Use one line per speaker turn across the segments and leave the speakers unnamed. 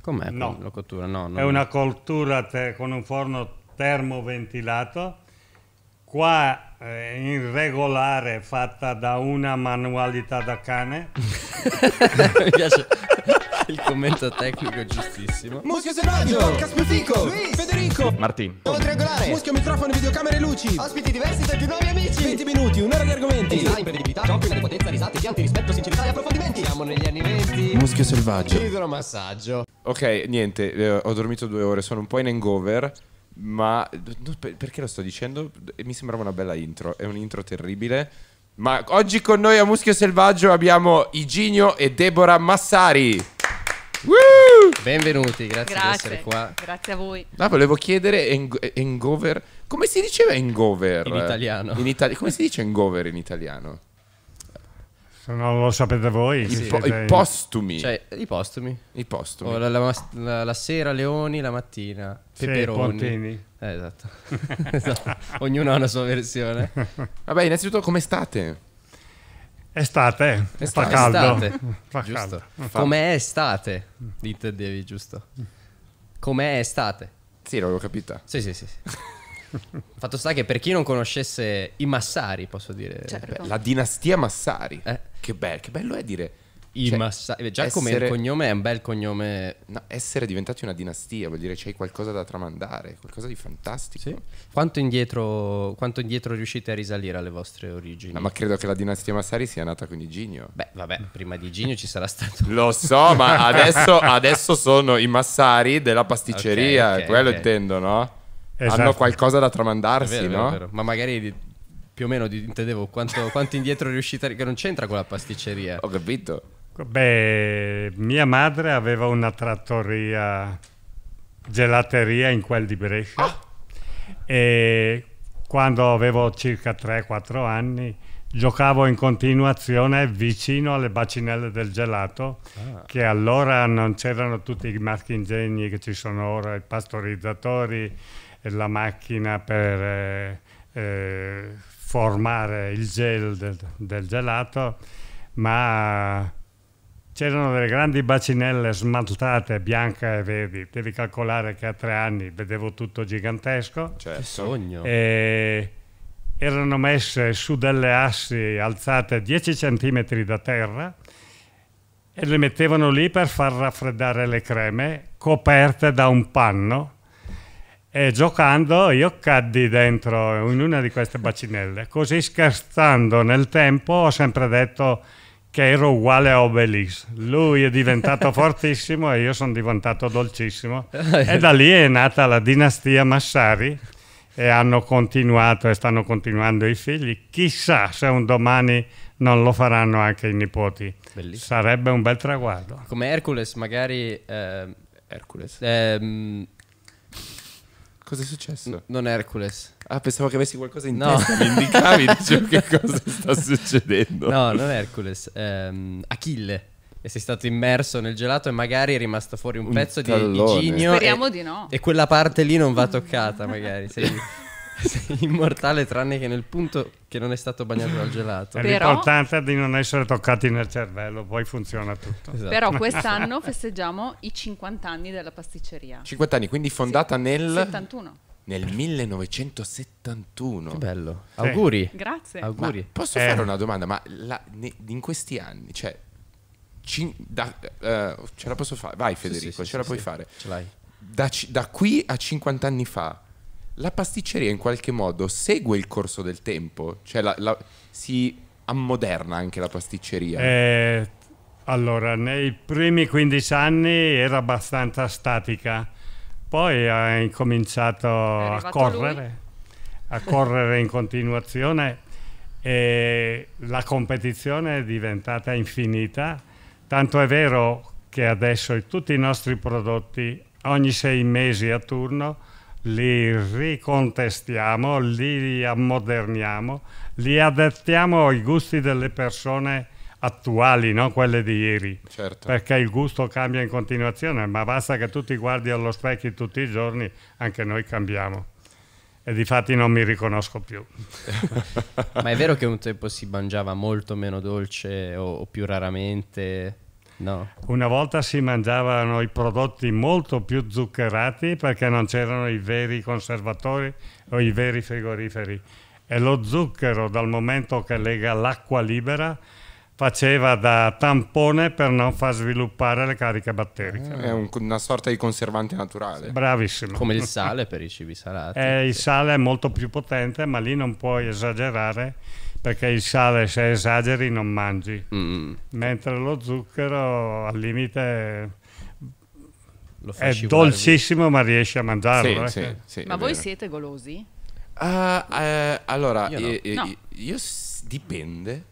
Com'è no. la cottura? No, no, è una coltura te- con un forno termoventilato, qua eh, regolare fatta da una manualità da cane. Mi piace. Il commento tecnico è giustissimo. Muschio selvaggio, podcast più fico, Luis, Federico, Martin, Todo triangolare,
muschio, microfono, videocamere e luci, ospiti diversi da più nuovi amici, 20 minuti, un'ora di argomenti, design, imprevedibilità,
giochi, potenza, risate, pianti, rispetto, sincerità e approfondimenti. Siamo negli anni 20. Muschio selvaggio. Idromassaggio.
Ok, niente, eh, ho dormito due ore, sono un po' in hangover. Ma perché lo sto dicendo? Mi sembrava una bella intro, è un intro terribile. Ma oggi con noi a Muschio Selvaggio abbiamo Iginio e Deborah Massari. Woo! Benvenuti, grazie, grazie, di essere qua.
Grazie a voi. No, ah,
volevo chiedere hangover. Come si diceva hangover? In italiano. In itali- come si dice hangover in italiano?
Se non lo sapete voi, I, po- i postumi. Cioè, i postumi. I postumi.
Oh, la, la, la, la, sera leoni, la mattina peperoni. Sì, eh, esatto. esatto. Ognuno ha una sua versione.
Vabbè, innanzitutto come state?
Estate, eh? estate. Fa caldo. Estate. Mm, fa giusto. caldo. Mm.
Com'è estate? Dite, devi, giusto? Com'è estate? Sì, l'avevo capita. Sì, sì, sì. Fatto sta che per chi non conoscesse i Massari, posso dire. Certo. La dinastia
Massari. Eh? Che, be- che bello è dire i cioè, massa- eh, già essere... come il cognome è un bel cognome. No, essere diventati una dinastia vuol dire che hai qualcosa da tramandare, qualcosa di fantastico. Sì.
Quanto, indietro, quanto indietro riuscite a risalire alle vostre origini? No, ma
credo che la dinastia Massari sia nata con Iginio. Beh, vabbè, prima di Iginio ci sarà stato. Lo so, ma adesso, adesso, sono i Massari della pasticceria, okay, okay, quello okay. intendo, no? Esatto. Hanno qualcosa
da tramandarsi, vero, no? ma
magari più o meno intendevo quanto, quanto indietro riuscite a...
che non c'entra con la pasticceria. Ho capito.
Beh, mia madre aveva una trattoria, gelateria in quel di Brescia ah. e quando avevo circa 3-4 anni giocavo in continuazione vicino alle bacinelle del gelato ah. che allora non c'erano tutti i maschi ingegni che ci sono ora, i pastorizzatori, la macchina per eh, eh, formare il gel del, del gelato, ma C'erano delle grandi bacinelle smaltate, bianche e verdi. Devi calcolare che a tre anni vedevo tutto gigantesco. Cioè, Che sogno. E erano messe su delle assi alzate 10 cm da terra e le mettevano lì per far raffreddare le creme coperte da un panno e giocando io caddi dentro in una di queste bacinelle così scherzando nel tempo ho sempre detto che ero uguale a Obelix. Lui è diventato fortissimo e io sono diventato dolcissimo. Ah, eh. E da lì è nata la dinastia Massari e hanno continuato e stanno continuando i figli. Chissà se un domani non lo faranno anche i nipoti. Bellissimo. Sarebbe un bel traguardo.
Come Hercules, magari... Eh, Hercules. Eh, Cosa è successo? N- non
Hercules. Ah, pensavo che avessi qualcosa in no. testa. Mi indicavi, dicevo che cosa sta succedendo. No, non
Hercules. Ehm, Achille. E sei stato immerso nel gelato e magari è rimasto fuori un, un pezzo tallone. di iginio. Speriamo e, di no. E quella parte lì non va toccata, magari. Sei... Sei immortale tranne che nel punto che non è stato bagnato dal gelato.
Però... L'importanza di non essere toccati nel cervello, poi funziona tutto. Esatto. Però quest'anno
festeggiamo i 50 anni della pasticceria. 50
anni, quindi fondata sì. nel 71. Nel
1971. Che bello. Sì. Auguri. Grazie. Auguri. Ma posso eh. fare una domanda? Ma la, ne, in questi anni, cioè da, uh, ce la posso fare? Vai Federico, sì, ce la puoi fare. Ce l'hai. Da, da qui a 50 anni fa, la pasticceria in qualche modo segue il corso del tempo, cioè la, la, si ammoderna anche la pasticceria.
Eh, allora, nei primi 15 anni era abbastanza statica, poi ha incominciato a correre, lui. a correre in continuazione e la competizione è diventata infinita, tanto è vero che adesso tutti i nostri prodotti ogni sei mesi a turno li ricontestiamo, li ammoderniamo, li adattiamo ai gusti delle persone attuali, non quelle di ieri. Certo. Perché il gusto cambia in continuazione, ma basta che tu ti guardi allo specchio tutti i giorni, anche noi cambiamo. E difatti non mi riconosco più.
ma è vero che un tempo si mangiava molto meno
dolce o, o più raramente? No. Una volta si mangiavano i prodotti molto più zuccherati perché non c'erano i veri conservatori o i veri frigoriferi e lo zucchero dal momento che lega l'acqua libera faceva da tampone per non far sviluppare le cariche batteriche. Ah, è
un, una sorta di conservante naturale.
Bravissimo. Come il sale
per i cibi salati. Eh, il
sale è molto più potente, ma lì non puoi esagerare perché il sale se esageri non mangi, mm. mentre lo zucchero al limite è dolcissimo ma riesci a mangiarlo. Sì, eh? sì, cioè. sì, ma voi vero.
siete golosi?
Uh, uh, allora, io, no. io, no. io dipende.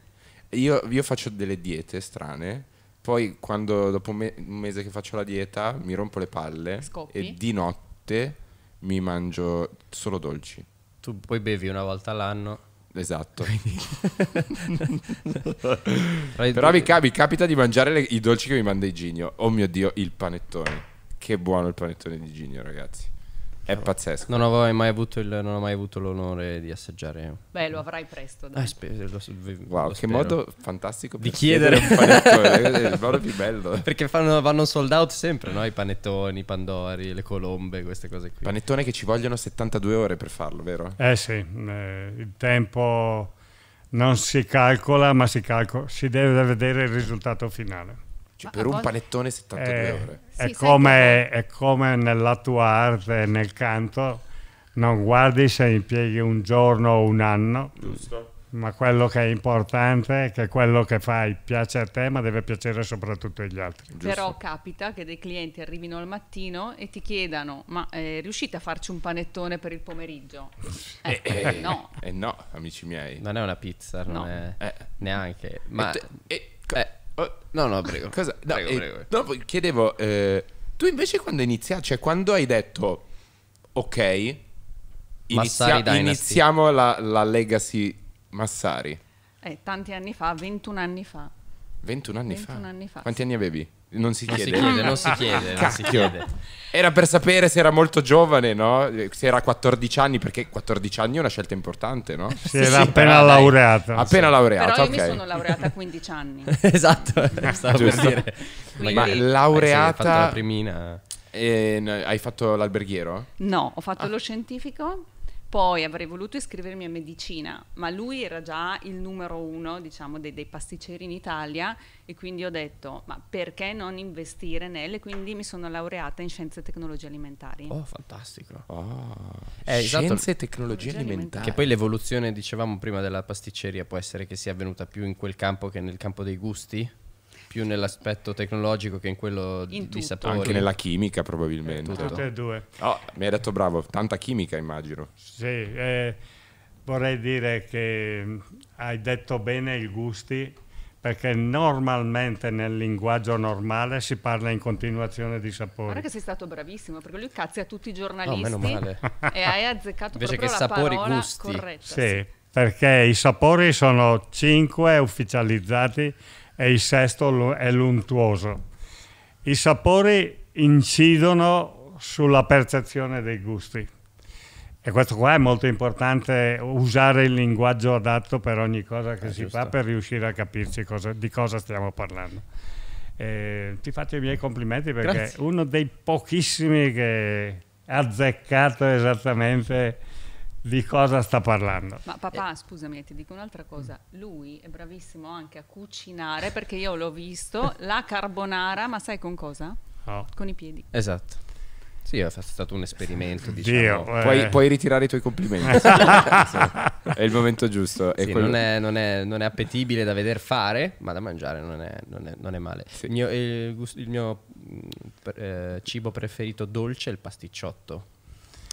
Io, faccio delle diete strane. Poi, quando dopo me, un mese che faccio la dieta, mi rompo le palle Scoppi. e di notte mi mangio solo dolci. Tu poi bevi una
volta all'anno. Esatto. Però mi, ca-
mi, capita di mangiare le- i dolci che mi manda Iginio. Oh mio Dio, il panettone. Che buono il panettone di Iginio, ragazzi. È pazzesco. Non
avevo mai avuto, il, non ho mai avuto l'onore di assaggiare.
Beh, lo avrai presto. Dai. Eh,
spe- lo, wow, lo che spero. modo
fantastico per di chiedere, chiedere un panettone. Eh, è il modo più bello. Perché fanno, vanno sold out sempre, no? I panettoni, i pandori, le colombe, queste cose qui. Panettone che ci vogliono 72 ore per farlo,
vero?
Eh sì, eh, il tempo non si calcola, ma si, calcola. si deve vedere il risultato finale. Cioè, per un panettone 72 eh, ore. È, sì, come, è, come, nella tua arte, nel canto, non guardi se impieghi un giorno o un anno, Giusto. ma quello che è importante è che quello che fai piace a te, ma deve piacere soprattutto agli altri. Giusto. Però
capita che dei clienti arrivino al mattino e ti chiedano, ma eh, riuscite a farci un panettone per il pomeriggio?
Eh, eh, eh no. Eh, no. amici miei. Non è una pizza, no. È... Eh. neanche.
Ma... E te, e... Eh, Oh, no, no, prego. Cosa? No, prego, eh, prego. Dopo chiedevo, eh, tu invece quando hai iniziato, cioè quando hai detto, ok, inizia, iniziamo la, la, legacy Massari?
Eh, tanti anni fa, 21 anni fa.
21 anni 21 fa? Anni fa. Quanti anni avevi? Non si non chiede. Si chiede mm. non si chiede, non si chiede. Era per sapere se era molto giovane, no? Se era 14 anni, perché 14 anni è una scelta importante, no? Si era sì, appena laureata. Appena so. laureata, Però io mi sono
laureata
a 15 anni. esatto,
stavo per dire. Quindi, Ma laureata... Hai fatto la primina... Eh, hai fatto l'alberghiero?
No, ho fatto ah. lo scientifico poi avrei voluto iscrivermi a medicina, ma lui era già il numero uno, diciamo, dei, dei pasticceri in Italia e quindi ho detto, ma perché non investire nel? E quindi mi sono laureata in scienze e tecnologie alimentari. Oh, fantastico.
Oh.
Eh, esatto. Scienze e tecnologie alimentari. Che poi l'evoluzione, dicevamo prima, della pasticceria può essere che sia avvenuta più in quel campo che nel campo dei gusti? più nell'aspetto tecnologico che in quello in di sapore. Anche
nella chimica probabilmente. Tutte e due. Oh, mi hai detto bravo, tanta chimica immagino.
Sì, eh, vorrei dire che mm, hai detto bene i gusti perché normalmente nel linguaggio normale si parla in continuazione di sapore. Guarda che
sei stato bravissimo, perché lui cazzia tutti i giornalisti no, meno male. e hai azzeccato Invece proprio che la sapori, parola gusti. corretta. Sì,
sì, perché i sapori sono cinque ufficializzati e il sesto è l'untuoso. I sapori incidono sulla percezione dei gusti e questo qua è molto importante, usare il linguaggio adatto per ogni cosa che è eh, si giusto. fa per riuscire a capirci cosa, di cosa stiamo parlando. Eh, ti faccio i miei complimenti perché Grazie. uno dei pochissimi che ha azzeccato esattamente di cosa sta parlando. Ma
papà, scusami, ti dico un'altra cosa. Lui è bravissimo anche a cucinare perché io l'ho visto, la carbonara, ma sai con cosa? Oh. Con i piedi.
Esatto. Sì, è stato un esperimento. Diciamo. Dio, eh. puoi, puoi, ritirare i
tuoi complimenti.
è il momento giusto. Sì, quello... non, è, non, è, non, è, appetibile da veder fare, ma da mangiare non è, non è male. Sì. Il mio, il, il mio mm, eh, cibo preferito dolce è il pasticciotto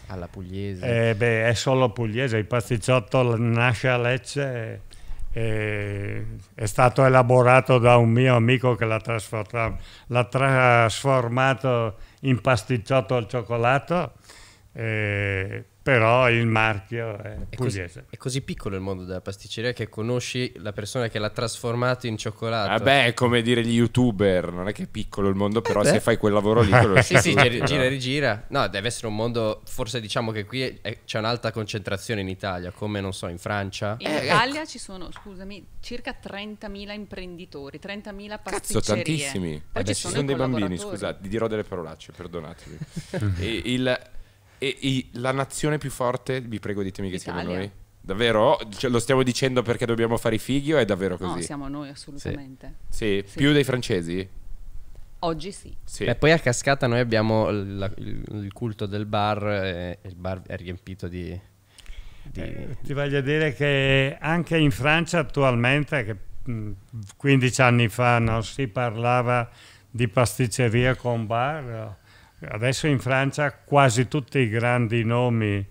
alla pugliese. Eh
beh, è solo pugliese, il pasticciotto nasce a Lecce, e, è stato elaborato da un mio amico che l'ha trasformato, l'ha trasformato in pasticciotto al cioccolato. E, però il marchio è, è pugliese. Così, è così piccolo il mondo
della pasticceria che conosci la persona che
l'ha trasformato
in cioccolato. Vabbè, eh
è come dire gli youtuber, non è che è piccolo il mondo, eh però eh se fai quel lavoro lì conosci. sì, sì, gira
e rigira. No, deve essere un mondo, forse diciamo che qui è, c'è un'alta concentrazione in Italia, come non so, in Francia. In eh, ecco. Italia
ecco. ci sono, scusami, circa 30.000 imprenditori, 30.000 pasticcerie. Cazzo, tantissimi. Poi eh ci, sono, sono dei bambini, scusate,
dirò delle parolacce, perdonatemi. il e, e la nazione più forte, vi prego ditemi che Italia. siamo noi. Davvero? Cioè, lo stiamo dicendo perché dobbiamo fare i fighi o è davvero così? No, siamo noi
assolutamente. Sì, sì. sì. più dei
francesi?
Oggi sì. sì. Beh, poi
a cascata noi abbiamo la, il, il, culto del bar e eh, il bar è riempito di...
di... Eh, ti voglio dire che anche in Francia attualmente, che 15 anni fa non si parlava di pasticceria con bar, Adesso in Francia quasi tutti i grandi nomi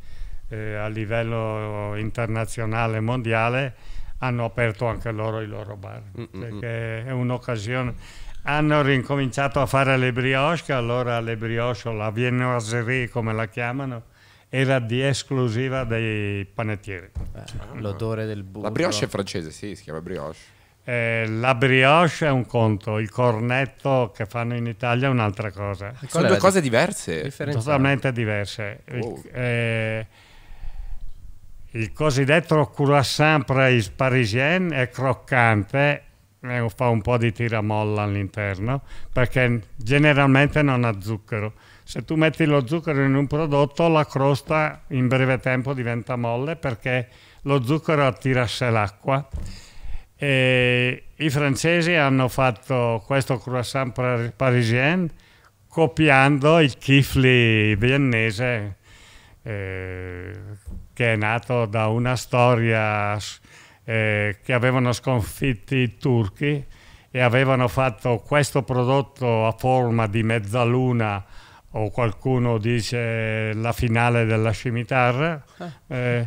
eh, a livello internazionale e mondiale hanno aperto anche loro i loro bar, mm, mm, mm. perché è un'occasione. Hanno rincominciato a fare le brioche, allora le brioche, la viennoiserie come la chiamano, era di esclusiva dei panettieri. Eh, l'odore del burro. La brioche è
francese, sì, si chiama brioche.
Eh, la brioche è un conto, il cornetto che fanno in Italia è un'altra cosa. Sono, due cose diverse. Totalmente diverse. Wow. Il, eh, il, cosiddetto croissant parisien è croccante e eh, fa un po' di tiramolla all'interno perché generalmente non ha zucchero. Se tu metti lo zucchero in un prodotto la crosta in breve tempo diventa molle perché lo zucchero attira sé l'acqua e I francesi hanno fatto questo croissant parisien copiando il kifli viennese eh, che è nato da una storia eh, che avevano sconfitti i turchi e avevano fatto questo prodotto a forma di mezzaluna o qualcuno dice la finale della scimitarra ah. eh,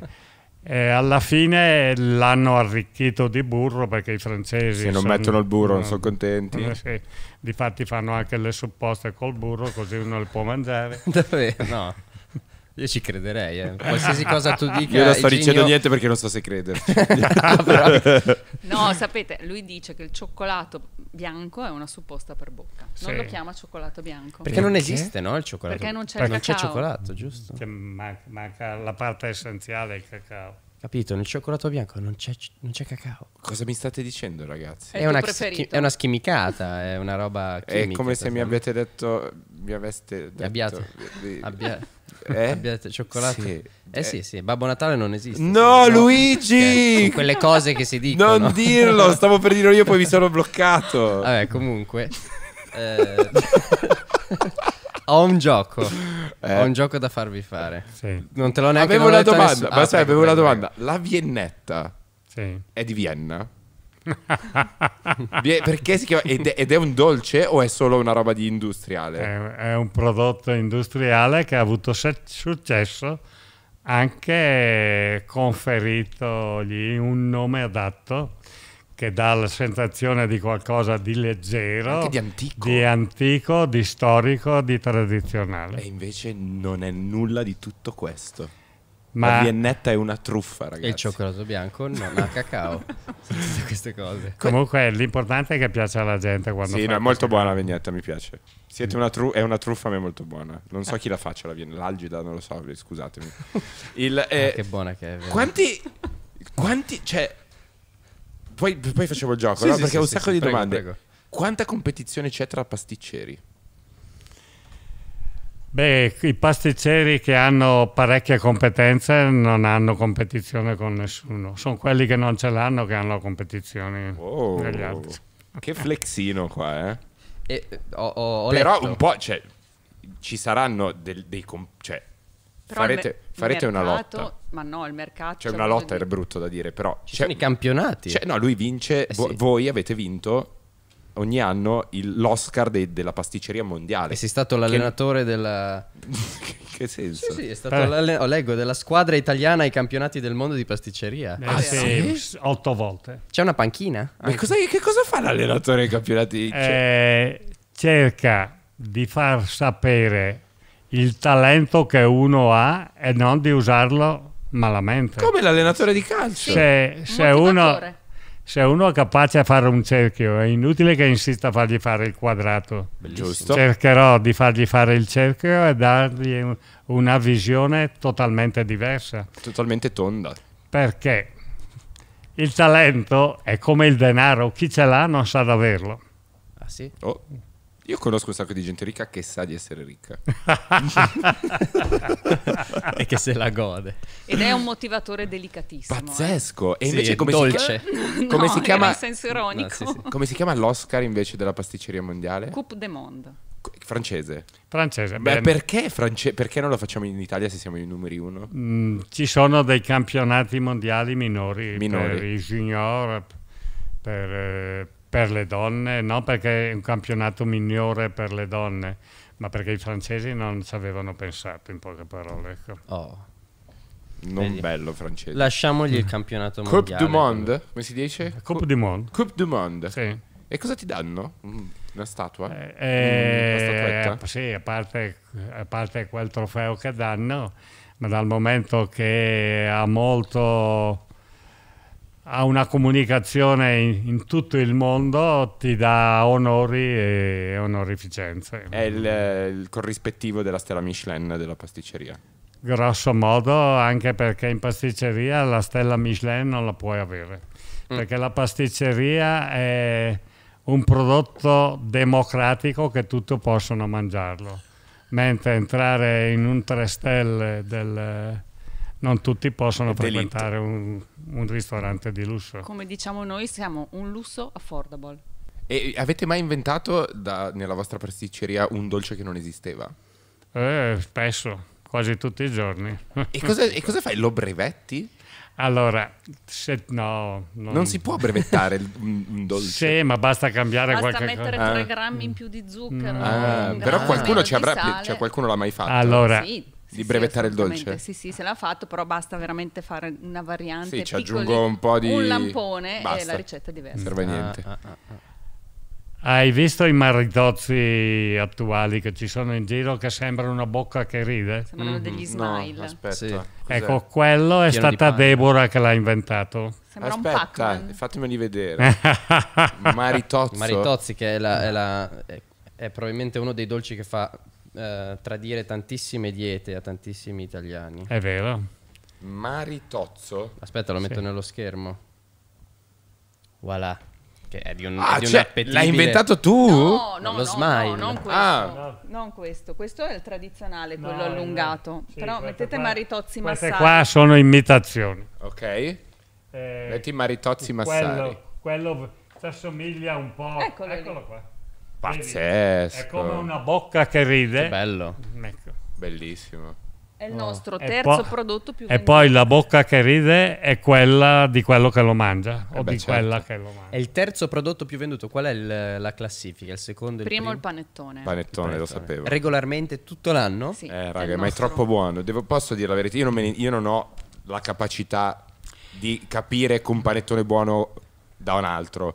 e alla fine l'hanno arricchito di burro perché i francesi... Se non sanno, mettono il burro non sono contenti. Sì, difatti fanno anche le supposte col burro così uno le può mangiare. Davvero? No. Io ci crederei, eh. qualsiasi cosa tu dica. Io non sto dicendo genio... niente perché non so se crederci. no,
sapete, lui dice che il cioccolato bianco è una supposta per bocca. Sì. Non lo chiama cioccolato bianco. Perché, perché? non
esiste, no, il cioccolato? Perché
non c'è perché il Non c'è cioccolato, giusto? Che cioè, manca la parte essenziale, il cacao.
Capito, nel cioccolato bianco non c'è, non c'è, cacao.
Cosa mi state dicendo, ragazzi? È, è, una, schi- è una,
schimicata, è una roba chimica. È come se mi abbiate
detto. Mi
aveste detto. Abbiate. Di, Abbiate. Eh? Abbiate cioccolato. Sì. Eh, eh sì, sì, Babbo Natale non esiste. No, no. Luigi! Eh, quelle cose che si dicono. Non dirlo, stavo per dirlo io, poi mi sono bloccato. Vabbè, comunque. Eh... ho un
gioco. Eh. Ho un gioco da farvi fare. Sì. Non te l'ho neanche avevo una domanda, ma ah, sai, avevo una domanda. La Viennetta sì. è di Vienna? Perché si chiama ed è,
ed è, un dolce o è solo una roba
di industriale?
È, è un prodotto industriale che ha avuto successo anche conferitogli un nome adatto che dà la sensazione di qualcosa di leggero, di antico. di antico, di storico, di tradizionale. E invece non è nulla di tutto questo. Ma la viennetta
è una truffa, ragazzi. E il cioccolato bianco non ha
cacao. Tutte queste cose.
Comunque
l'importante è che piace alla gente quando Sì, no, è molto buona la vignetta, mi piace.
Una tru- è una truffa ma è molto buona. Non so eh. chi la faccia la vignetta, l'algida, non lo so, scusatemi. Il, ah, eh, ah, che buona che è. Vero. Quanti quanti cioè poi, poi facevo il gioco, sì, no? sì, perché sì, ho un sacco di prego, domande. Prego. Quanta competizione c'è tra pasticceri?
Beh, i pasticceri che hanno parecchie competenze non hanno competizione con nessuno, sono quelli che non ce l'hanno che hanno competizioni wow, oh, con gli altri. Che flexino qua, eh?
E, ho, ho
Però letto. un
po', cioè,
ci saranno del, dei... Cioè,
farete, farete mercato, una lotta. Ma no, il mercato... Cioè, c'è cioè una lotta,
era brutto da dire, però... Ci cioè, sono i campionati. Cioè, no, lui vince, eh sì. voi avete vinto ogni anno il, l'Oscar de, della pasticceria mondiale. E sei stato l'allenatore
che... della... che senso? Sì, sì, è stato eh. l'allenatore, oh, leggo, della squadra italiana ai campionati del mondo di pasticceria. Eh, ah, sì, sì. otto volte.
C'è una panchina? Ma cosa, che cosa fa l'allenatore
ai campionati?
Eh,
cioè cerca di far sapere il talento che uno ha e non di usarlo malamente. Come
l'allenatore di calcio. Se, se uno
se cioè, uno è capace a fare un cerchio, è inutile che insista a fargli fare il quadrato. Giusto. Cercherò di fargli fare il cerchio e dargli una visione totalmente diversa.
Totalmente tonda.
Perché il talento è come il denaro, chi ce l'ha non sa ad averlo. Ah sì?
Oh. Io conosco un sacco di gente ricca che sa di essere ricca e che se la gode.
Ed è un motivatore delicatissimo.
Pazzesco! E eh. sì, invece come dolce. si chiama?
Come no, si chiama? In senso ironico. No, sì, sì. Come
si chiama l'Oscar invece della pasticceria mondiale?
Coupe de Monde.
Francese.
Francese. Beh, perché,
france- perché, non lo facciamo in Italia se siamo i numeri uno?
Mm, ci sono dei campionati mondiali minori, minori. per i junior, per, eh, per le donne, non perché è un campionato migliore per le donne, ma perché i francesi non ci avevano pensato, in poche parole. Ecco. Oh. Non Vedi. bello francese. Lasciamogli il mm. campionato mondiale. Coupe du Monde,
come si dice? Coupe du Monde. Coupe du Monde. Sì. E cosa ti danno? Mm, una statua? Eh, mm, eh,
eh, sì, a parte, a parte quel trofeo che danno, ma dal momento che ha molto ha una comunicazione in, in, tutto il mondo, ti dà onori e onorificenze. È il,
il corrispettivo della stella Michelin della pasticceria.
Grosso modo, anche perché in pasticceria la stella Michelin non la puoi avere, mm. perché la pasticceria è un prodotto democratico che tutti possono mangiarlo, mentre entrare in un 3 stelle del non tutti possono frequentare un, un, ristorante di lusso.
Come diciamo noi, siamo un lusso affordable.
E avete mai inventato da, nella vostra pasticceria un dolce che non esisteva?
Eh, spesso, quasi tutti i giorni. E cosa, e cosa fai? Lo brevetti? Allora, se, no, non... non... si può brevettare un dolce. sì, ma basta cambiare basta qualche Basta mettere 3
grammi in più di zucchero. Mm. Ah, però cioè qualcuno,
l'ha mai fatto. Allora,
sì, di brevettare sì, il dolce. Sì, sì, se l'ha fatto, però basta veramente fare una variante. Sì, ci piccoli, aggiungo un po' di... Un lampone basta. e la ricetta è diversa. Non serve niente.
Ah, ah, ah, ah.
Hai visto i maritozzi attuali che ci sono in giro che sembrano una bocca che ride?
Sembrano mm-hmm. degli mhm. smile. No, aspetta, sì.
Ecco, quello è Pieno stata Deborah che l'ha inventato. Sembra
aspetta, fatemeli vedere.
Maritozzo. Maritozzi che è, la, è, la, è, è probabilmente uno dei dolci che fa eh, tradire tantissime diete a tantissimi italiani. È vero. Maritozzo. Aspetta, lo metto sì. nello schermo. Voilà. Che è di un,
ah, di un cioè, appetibile... L'hai inventato tu? No,
no, lo no, smile. no, non questo. Ah.
Non questo. Questo è il tradizionale, quello no, allungato. No. Sì, Però mettete qua, maritozzi massari. Queste qua sono
imitazioni. Ok. Eh, Metti maritozzi quello, massari. Quello, quello ci assomiglia un po'. Eccolo, Eccolo qua. Pazzesco. È come una bocca che ride. Che bello.
Ecco. Bellissimo.
È il oh. nostro oh. terzo prodotto più venduto. E poi la bocca che ride è quella di quello che lo mangia eh o beh, di certo. quella che lo
mangia. È il terzo prodotto più venduto. Qual è il, la
classifica? Il
secondo? Primo il primo il
panettone.
Panettone, lo sapevo.
Regolarmente tutto l'anno? Sì, eh, raga, è ma è troppo buono. Devo, posso dire la verità? Io non, ne, io non ho la capacità di capire che un panettone buono da un altro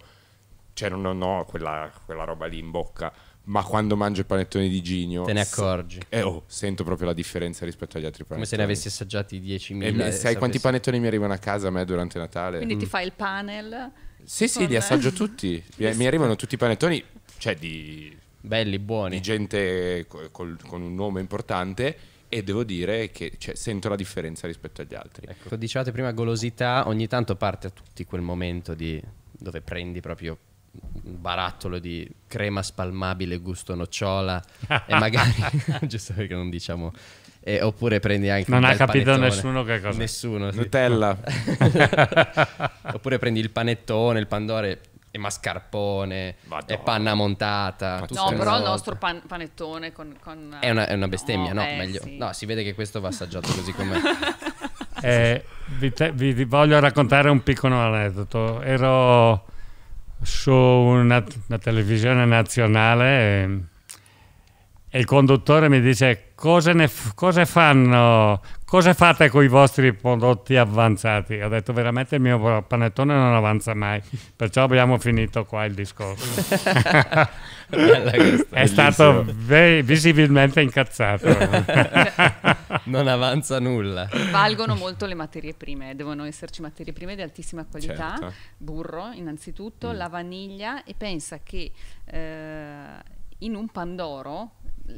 cioè non ho quella, quella roba lì in bocca ma quando mangio il panettone di Ginio te ne accorgi eh, oh, sento proprio la differenza rispetto agli altri panettoni come se ne avessi assaggiati 10.000 e, e sai sapessi. quanti panettoni mi arrivano a casa a me durante Natale quindi mm. ti
fai il panel sì sì me. li assaggio
tutti mi, mi arrivano tutti i panettoni cioè di belli buoni di gente col, col, con un nome importante e devo dire che cioè, sento la differenza rispetto agli altri ecco
dicevate prima golosità ogni tanto parte a tutti quel momento di, dove prendi proprio barattolo di crema spalmabile gusto nocciola e magari, giusto perché non diciamo e oppure prendi anche non ha capito panettone. nessuno che cosa nessuno sì. Nutella oppure prendi il panettone il pandore e mascarpone Madonna. e panna montata no però il nostro
pan- panettone con, con... È, una, è, una, bestemmia
no, no eh, meglio sì. no si vede che questo va assaggiato così com'è
eh, vi, te- vi voglio raccontare un piccolo aneddoto ero su una, una televisione nazionale e, ehm, e, il conduttore mi dice cosa, ne, cosa fanno, cosa fate con i vostri prodotti avanzati? Ho detto veramente il mio panettone non avanza mai, perciò abbiamo finito qua il discorso. è stato visibilmente incazzato. non avanza nulla. Valgono
molto le materie prime, devono esserci materie prime di altissima qualità, certo. burro innanzitutto, mm. la vaniglia e pensa che eh, in un pandoro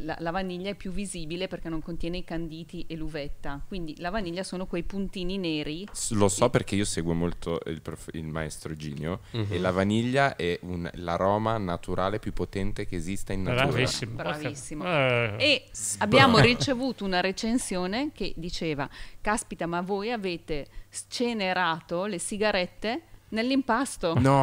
la, la, vaniglia è più visibile perché non contiene i canditi e l'uvetta. Quindi la vaniglia sono quei puntini neri.
Lo so perché io seguo molto il, prof, il maestro Ginio mm-hmm. e la vaniglia è un, l'aroma naturale più potente che esista in natura. Bravissimo. Bravissimo.
Okay. Eh. E abbiamo ricevuto una recensione che diceva, caspita ma voi avete scenerato le sigarette Nell'impasto? No,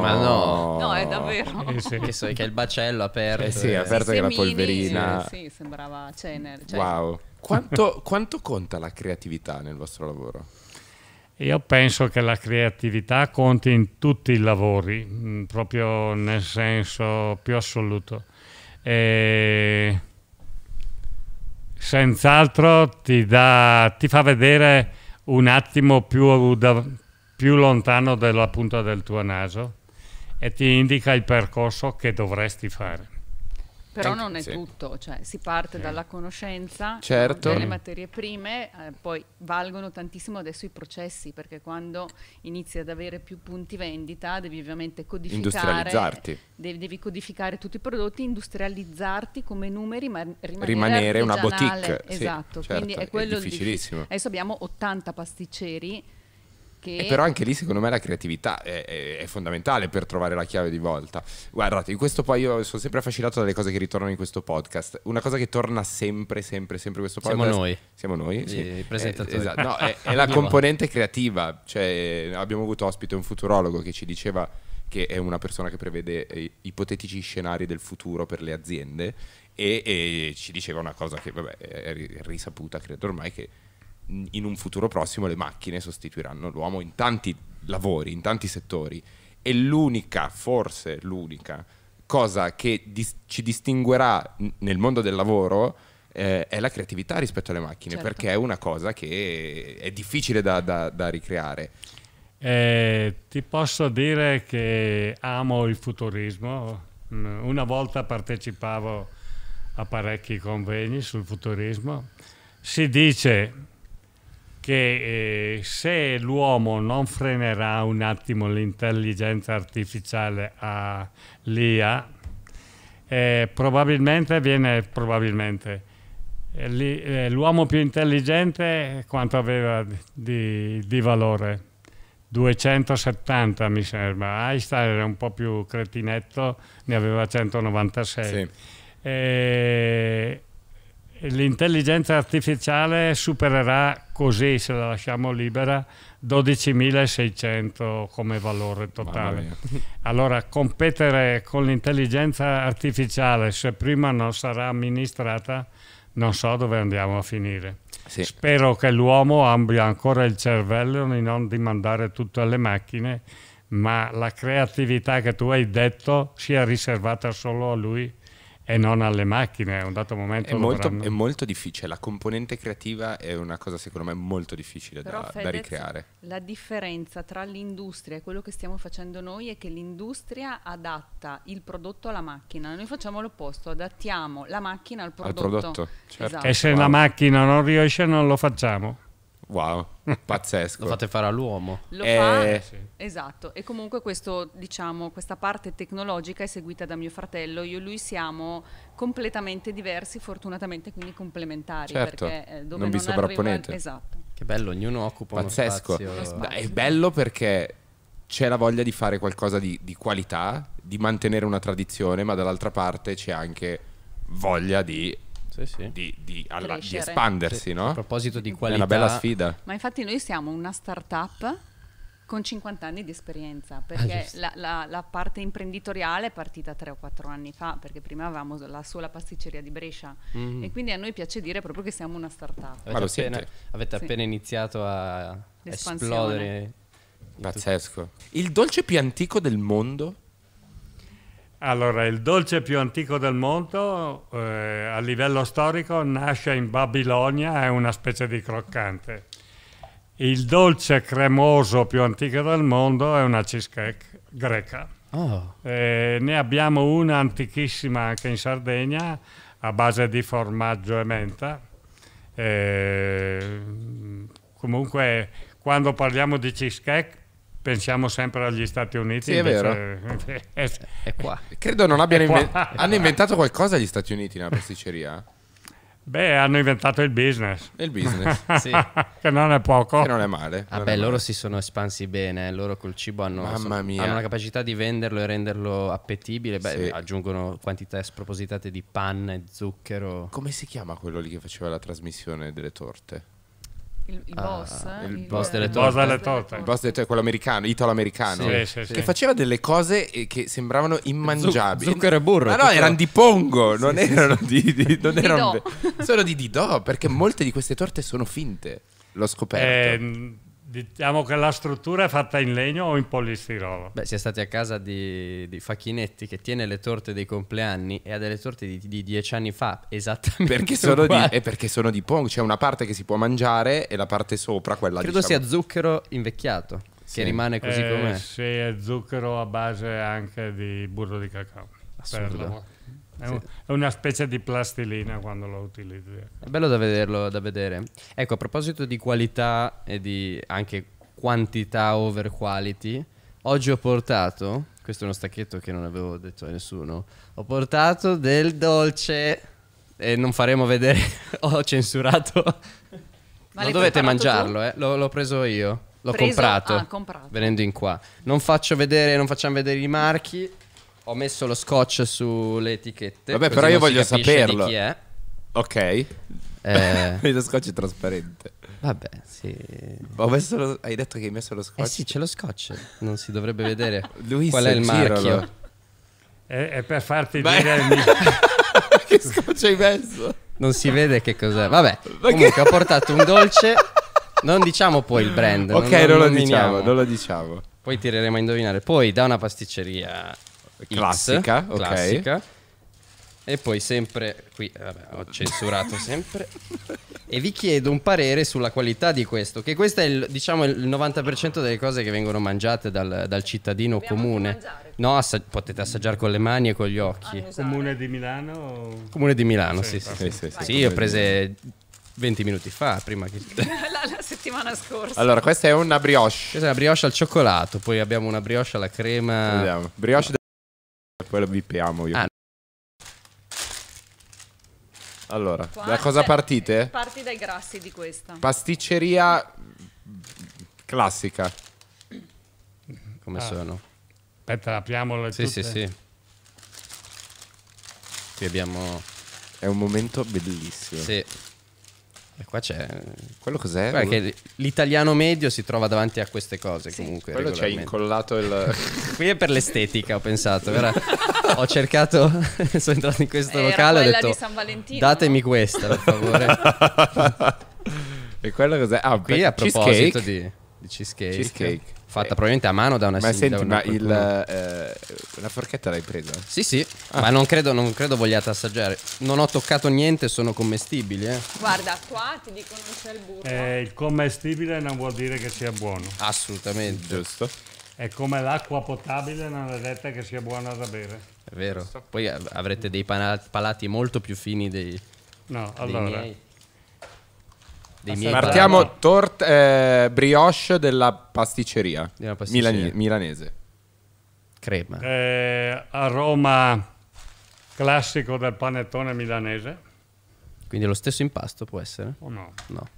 ma no. No, è davvero. Eh
sì. Che so, che è il bacello aperto. Eh sì, eh, aperto che la polverina. Eh
sì, sembrava cenere. Cioè... Wow.
Quanto, quanto conta la creatività nel vostro lavoro?
Io penso che la creatività conti in tutti i lavori, mm, proprio nel senso più assoluto. E senz'altro ti, dà, ti fa vedere un attimo più da, più lontano della punta del tuo naso e ti indica il percorso che dovresti fare.
Però eh, non è sì. tutto, cioè si parte sì. dalla conoscenza certo. delle materie prime, eh, poi valgono tantissimo adesso i processi, perché quando inizi ad avere più punti vendita devi ovviamente codificare, devi, devi codificare tutti i prodotti, industrializzarti come numeri, ma rimanere, rimanere una boutique. Esatto, sì, certo. è quello è difficilissimo. Diffic- adesso abbiamo 80 pasticceri che... E però anche
lì secondo me la creatività è, è, è, fondamentale per trovare la chiave di volta. Guardate, in questo poi io sono sempre affascinato dalle cose che ritornano in questo podcast. Una cosa che torna sempre, sempre, sempre in questo podcast. Siamo noi. Siamo noi, sì. I eh, presentatori. Eh, esatto. no, è, è la componente creativa. Cioè, abbiamo avuto ospite un futurologo che ci diceva che è una persona che prevede eh, ipotetici scenari del futuro per le aziende e, e, ci diceva una cosa che vabbè, è risaputa, credo ormai, che in un futuro prossimo le macchine sostituiranno l'uomo in tanti lavori, in tanti settori e l'unica, forse l'unica, cosa che dis ci distinguerà nel mondo del lavoro eh, è la creatività rispetto alle macchine, certo. perché è una cosa che è difficile da, da, da ricreare.
Eh, ti posso dire che amo il futurismo. Mm, una volta partecipavo a parecchi convegni sul futurismo. Si dice che eh, se l'uomo non frenerà un attimo l'intelligenza artificiale all'IA, eh, probabilmente viene probabilmente eh, eh, l'uomo più intelligente quanto aveva di, di, valore 270 mi sembra Einstein era un po' più cretinetto ne aveva 196 sì. Eh, l'intelligenza artificiale supererà così, se la lasciamo libera, 12.600 come valore totale. Allora, competere con l'intelligenza artificiale, se prima non sarà amministrata, non so dove andiamo a finire. Sì. Spero che l'uomo abbia ancora il cervello di non dimandare tutto alle macchine, ma la creatività che tu hai detto sia riservata solo a lui e non alle macchine. A un dato momento è molto, è
molto, difficile. La componente creativa è una cosa, secondo me, molto difficile Però, da, Fedez, da, ricreare.
La differenza tra l'industria e quello che stiamo facendo noi è che l'industria adatta il prodotto alla macchina. Noi facciamo l'opposto, adattiamo la macchina al prodotto. Al prodotto certo. esatto. E se wow. la
macchina non riesce, non lo facciamo wow,
pazzesco. Lo fate fare all'uomo.
Lo eh, fa, sì.
esatto. E comunque questo, diciamo, questa parte tecnologica è seguita da mio fratello. Io e lui siamo completamente diversi, fortunatamente quindi complementari. Certo, perché, eh, dove non vi sovrapponete. Arriva... Esatto.
Che bello, ognuno occupa
pazzesco. uno spazio.
Pazzesco. È bello perché c'è la voglia di fare qualcosa di, di qualità, di mantenere una tradizione, ma dall'altra parte c'è anche voglia di sì, sì. Di, di,
alla, di, espandersi, no? A proposito di qualità. È una bella
sfida.
Ma infatti noi siamo una startup con 50 anni di esperienza, ah, perché ah, la, la, la, parte imprenditoriale è partita 3 o 4 anni fa, perché prima avevamo la sola pasticceria di Brescia mm. e quindi a noi piace dire proprio che siamo una startup. Avete, appena, avete sì. appena
iniziato a
esplodere.
Pazzesco.
Il dolce più antico del mondo allora, il dolce più antico del mondo eh, a livello storico nasce in Babilonia, è una specie di croccante. Il dolce cremoso più antico del mondo è una cheesecake greca. Oh. Eh, ne abbiamo una antichissima anche in Sardegna a base di formaggio e menta. Eh, comunque, quando parliamo di cheesecake pensiamo sempre agli Stati Uniti. Sì, è vero. È, eh, è qua. Eh, Credo non abbiano inven hanno inventato
qualcosa gli Stati Uniti nella pasticceria. Beh, hanno inventato il business. Il business, sì. che non è poco. Che non è male.
Ah, beh, loro male. si sono espansi bene, loro col cibo hanno, sono, hanno la capacità di venderlo e renderlo appetibile. Beh, sì. aggiungono quantità spropositate di panna e zucchero. Come
si chiama quello lì che faceva la trasmissione delle torte?
Il, ah, boss? Ah, il, il, boss
delle torte. Boss Il boss,
delle, cioè quello americano, italo-americano. Sì, sì, sì, che faceva delle cose eh, che sembravano immangiabili. zucchero e burro. Ma no, erano di pongo, non erano di... di non erano Sono di Didò, perché molte di queste torte sono finte. L'ho scoperto.
Eh, Diciamo che la struttura è fatta in legno o in polistirolo? Beh, si è stati a casa di,
di, Facchinetti che tiene le torte dei compleanni e ha delle torte di, di dieci anni fa, esattamente. Perché sono, di, eh,
perché sono di Pong, c'è una parte che si può mangiare e la parte sopra quella di... Credo diciamo...
sia zucchero invecchiato, sì. che rimane così eh, com'è. Sì, è zucchero a base anche di burro di cacao. Assurdo. È, sì. un, è, una specie di plastilina quando lo utilizzi.
È bello da vederlo, da vedere. Ecco, a proposito di qualità e di anche quantità over quality, oggi ho portato, questo è uno stacchetto che non avevo detto a nessuno, ho portato del dolce e non faremo vedere, ho censurato. Ma non dovete mangiarlo, eh? l'ho, l'ho preso io. L'ho preso, comprato, ah, comprato, venendo in qua. Non faccio vedere, non facciamo vedere i marchi. Ho messo lo scotch sulle etichette. Vabbè, però io voglio saperlo. chi è.
Ok. Eh... lo scotch è trasparente. Vabbè, sì. Lo... Hai detto che hai messo lo eh scotch? Eh sì, c'è
lo scotch. Non si dovrebbe vedere.
Luis, Qual è il marchio?
È, è, per farti Beh. dire... Il... che scotch hai messo?
Non si vede che cos'è. Vabbè, Perché? comunque ho portato un dolce... Non diciamo poi il brand. Ok, non, non, non lo, diciamo, non lo diciamo. Poi tireremo a indovinare. Poi da una pasticceria classica, X, okay. classica. E poi sempre qui, vabbè, ho censurato sempre. e vi chiedo un parere sulla qualità di questo, che questo è il, diciamo, il 90% delle cose che vengono mangiate dal, dal cittadino Dobbiamo comune. no, assag potete assaggiare con le mani e con gli occhi. Ah,
comune di Milano? O...
Comune di Milano,
sì, sì. Sì, sì, eh, sì, sì ho prese 20 minuti fa, prima che...
la, la, settimana scorsa. Allora,
questa
è una brioche.
Questa è una brioche al cioccolato, poi abbiamo una brioche alla crema. Vediamo.
Brioche poi la bippiamo io. Ah. Allora, Qua, da cosa partite?
Parti dai grassi di questa.
Pasticceria classica. Come ah. sono?
Aspetta, apriamolo. Sì, tutte. sì, sì.
Qui abbiamo... È un momento
bellissimo. Sì. E qua c'è. Quello cos'è? Guarda che l'italiano medio si trova davanti a queste cose. Sì. Comunque, quello ci ha incollato il. Qui è per l'estetica, ho pensato. Vera... ho cercato, sono entrato in questo Era locale ho detto. Di San Valentino, datemi no? questa, per favore.
e quello cos'è? Ah, qui a proposito Di, di cheesecake. Cheesecake fatta eh. probabilmente a mano da una signora. ma senti, ma il, eh, la
forchetta l'hai presa? Sì, sì, ah. ma non credo, non credo, vogliate assaggiare. Non ho toccato niente, sono
commestibili. Eh.
Guarda, qua ti dico non c'è il burro.
Eh, il commestibile non vuol dire che sia buono. Assolutamente. Giusto. È come l'acqua potabile, non è detta che sia buona da bere.
È vero. Poi avrete dei palati molto più fini dei, no, dei allora. miei. Dei
miei Partiamo
tort, eh, brioche della pasticceria, della pasticceria. Milani- milanese. Crema.
Eh, aroma classico del panettone milanese.
Quindi lo stesso impasto può essere? O no? No.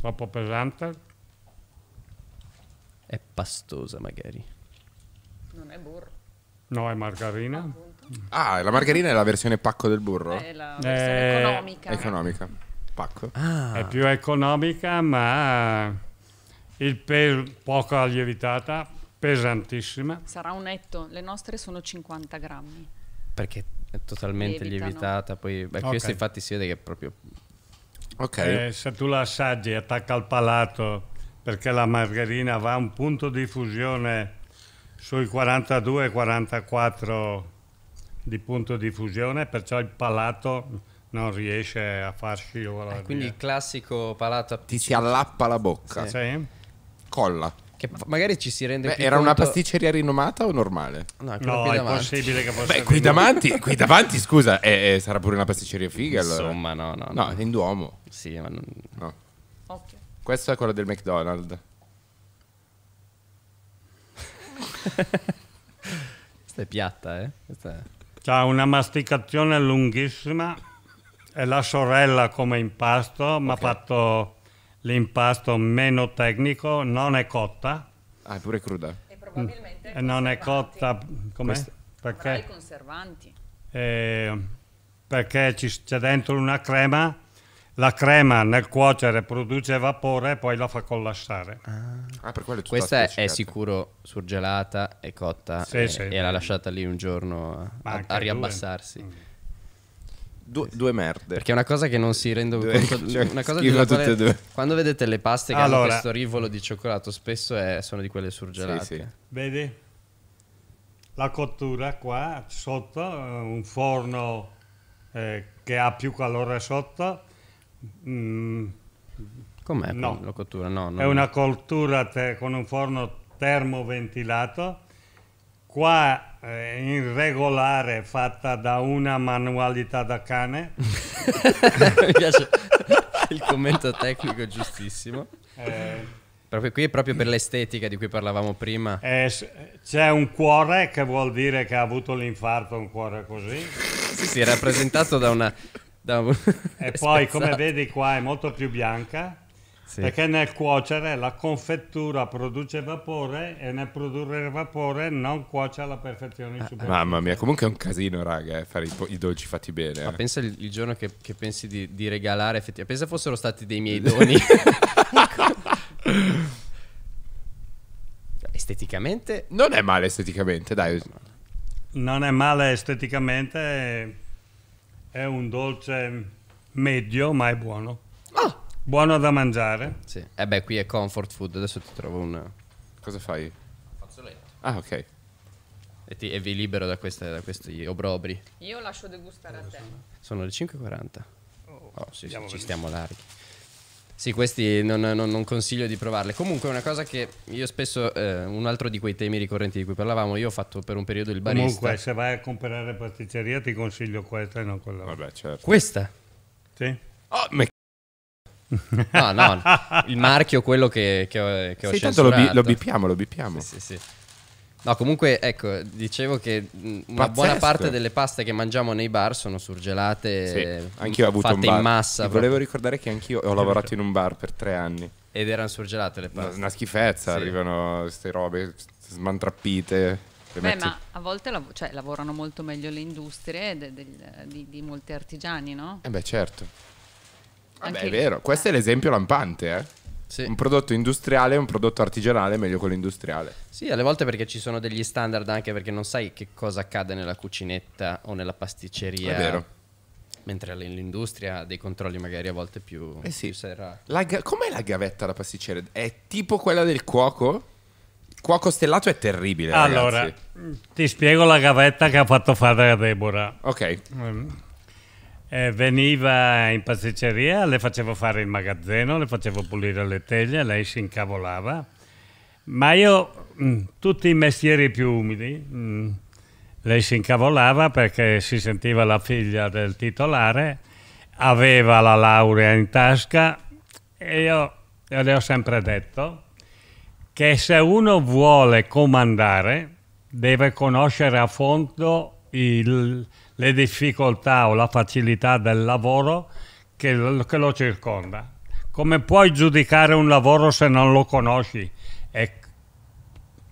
Troppo pesante?
È pastosa magari.
Non è burro. No, è margarina. Appunto. Ah, la margarina è la
versione pacco del burro? È la
versione eh, economica. Economica. Pacco. Ah. È più economica, ma il peso poco lievitata, pesantissima.
Sarà un netto le nostre sono 50 grammi.
Perché è totalmente Lievitano. lievitata, poi beh, okay. questa infatti si vede che è proprio... Ok. Eh, se tu la assaggi, attacca al palato, perché la margherina va a un punto di fusione sui 42-44 di punto di fusione, perciò il palato non riesce a farci scivolare. Eh, quindi via.
il classico palato. Ti si allappa la bocca. Sì. Sì.
Colla. Che
magari ci si rende Beh, Era conto... una pasticceria
rinomata o normale? No, no è possibile che fosse. Beh, qui davanti, qui davanti scusa, è, eh, è, eh, sarà pure una pasticceria figa. Insomma, no, no. No, no. in Duomo. Sì, ma non... no. Okay. Questa è quella del McDonald's.
Questa è piatta, eh? Questa è... Ha una masticazione lunghissima. È la sorella come impasto, ma ha okay. fatto l'impasto meno tecnico, non è cotta.
Ah, è pure cruda. E
probabilmente... non è cotta, come? Perché? i
conservanti.
Eh, perché c'è dentro una crema, la crema nel cuocere produce vapore e poi la fa collassare. Ah,
ah per quello è tutto Questa è,
sicuro surgelata e cotta sì, e, sì. e l'ha lasciata lì un giorno a, a riabbassarsi.
Mm. Due, due,
merde. Perché è una cosa che non si rende rendono conto. Cioè, una cosa della quale, due. Quando vedete le paste che allora. hanno questo rivolo di cioccolato, spesso è, sono di quelle surgelate. Sì, sì.
Vedi? La cottura qua sotto, un forno eh, che ha più calore sotto. Mm. Com'è no. la cottura? No, non... È una cottura te- con un forno termoventilato. Qua eh, irregolare fatta da una manualità da cane. Mi piace il commento tecnico giustissimo. Eh, proprio qui è proprio
per l'estetica di cui parlavamo prima.
Eh, c'è un cuore che vuol dire che ha avuto l'infarto, un cuore così. sì, sì, è rappresentato da una... Da un... e poi, spezzato. come vedi qua, è molto più bianca sì. perché nel cuocere la confettura produce vapore e nel produrre vapore non cuoce alla perfezione ah, ah, Mamma
mia, comunque è un casino, raga, eh, fare i, i, dolci fatti bene. Ma eh.
pensa il, il giorno che, che, pensi di, di regalare, effettivamente, pensa fossero stati dei miei doni.
esteticamente... Non è male esteticamente, dai.
Non è male esteticamente, è un dolce medio, ma è buono. Ah! Buono da mangiare.
Sì. Eh beh, qui è comfort food. Adesso ti trovo un. Cosa fai? Un fazzoletto. Ah, ok. E, ti, e vi libero da, queste, da, questi obrobri.
Io lascio degustare a te.
Sono le 5.40. Oh, oh sì, sì, ci stiamo larghi. Sì, questi non, non, non, consiglio di provarli. Comunque, una cosa che io spesso, eh, un altro di quei temi ricorrenti di cui parlavamo, io ho fatto per un periodo il barista. Comunque, se
vai a comprare pasticceria, ti consiglio questa e non quella. Vabbè, certo. Questa? Sì. Oh, ma No,
no, il marchio quello che, che ho, che ho sì, censurato. Tanto lo, bippiamo, lo
bippiamo. Sì, sì, sì.
No, comunque, ecco, dicevo che mm, una Pazzesco. buona parte delle paste che mangiamo nei bar sono surgelate, sì, mm, anch'io ho avuto fatte in massa. Volevo
ricordare che anch'io ho lavorato in un bar per tre anni.
Ed erano surgelate le paste. Una,
schifezza, sì. arrivano queste robe smantrappite. Beh, ma
a volte lav- cioè, lavorano molto meglio le industrie de- de- di-, di molti artigiani, no?
Eh beh, certo. Vabbè, Anche... è vero, questo è ah. l'esempio lampante, eh. Sì. Un prodotto industriale e un prodotto artigianale, meglio quello industriale.
Sì, alle volte perché ci sono degli standard anche perché non sai che cosa accade nella cucinetta o nella pasticceria. È vero. Mentre all'industria dei controlli
magari a volte più, eh sì. più serrati. Ga- com'è la gavetta da pasticcere? È tipo quella del cuoco? Il cuoco stellato è terribile. Allora,
ragazzi. ti spiego la gavetta che ha fatto fare a Deborah. Ok. Mm. Eh, veniva in pasticceria, le facevo fare il magazzino, le facevo pulire le teglie, lei si incavolava. Ma io, mm, tutti i mestieri più umili, mm, lei si incavolava perché si sentiva la figlia del titolare, aveva la laurea in tasca e io, io le ho sempre detto che se uno vuole comandare deve conoscere a fondo il le difficoltà o la facilità del lavoro che lo, che lo circonda. Come puoi giudicare un lavoro se non lo conosci? E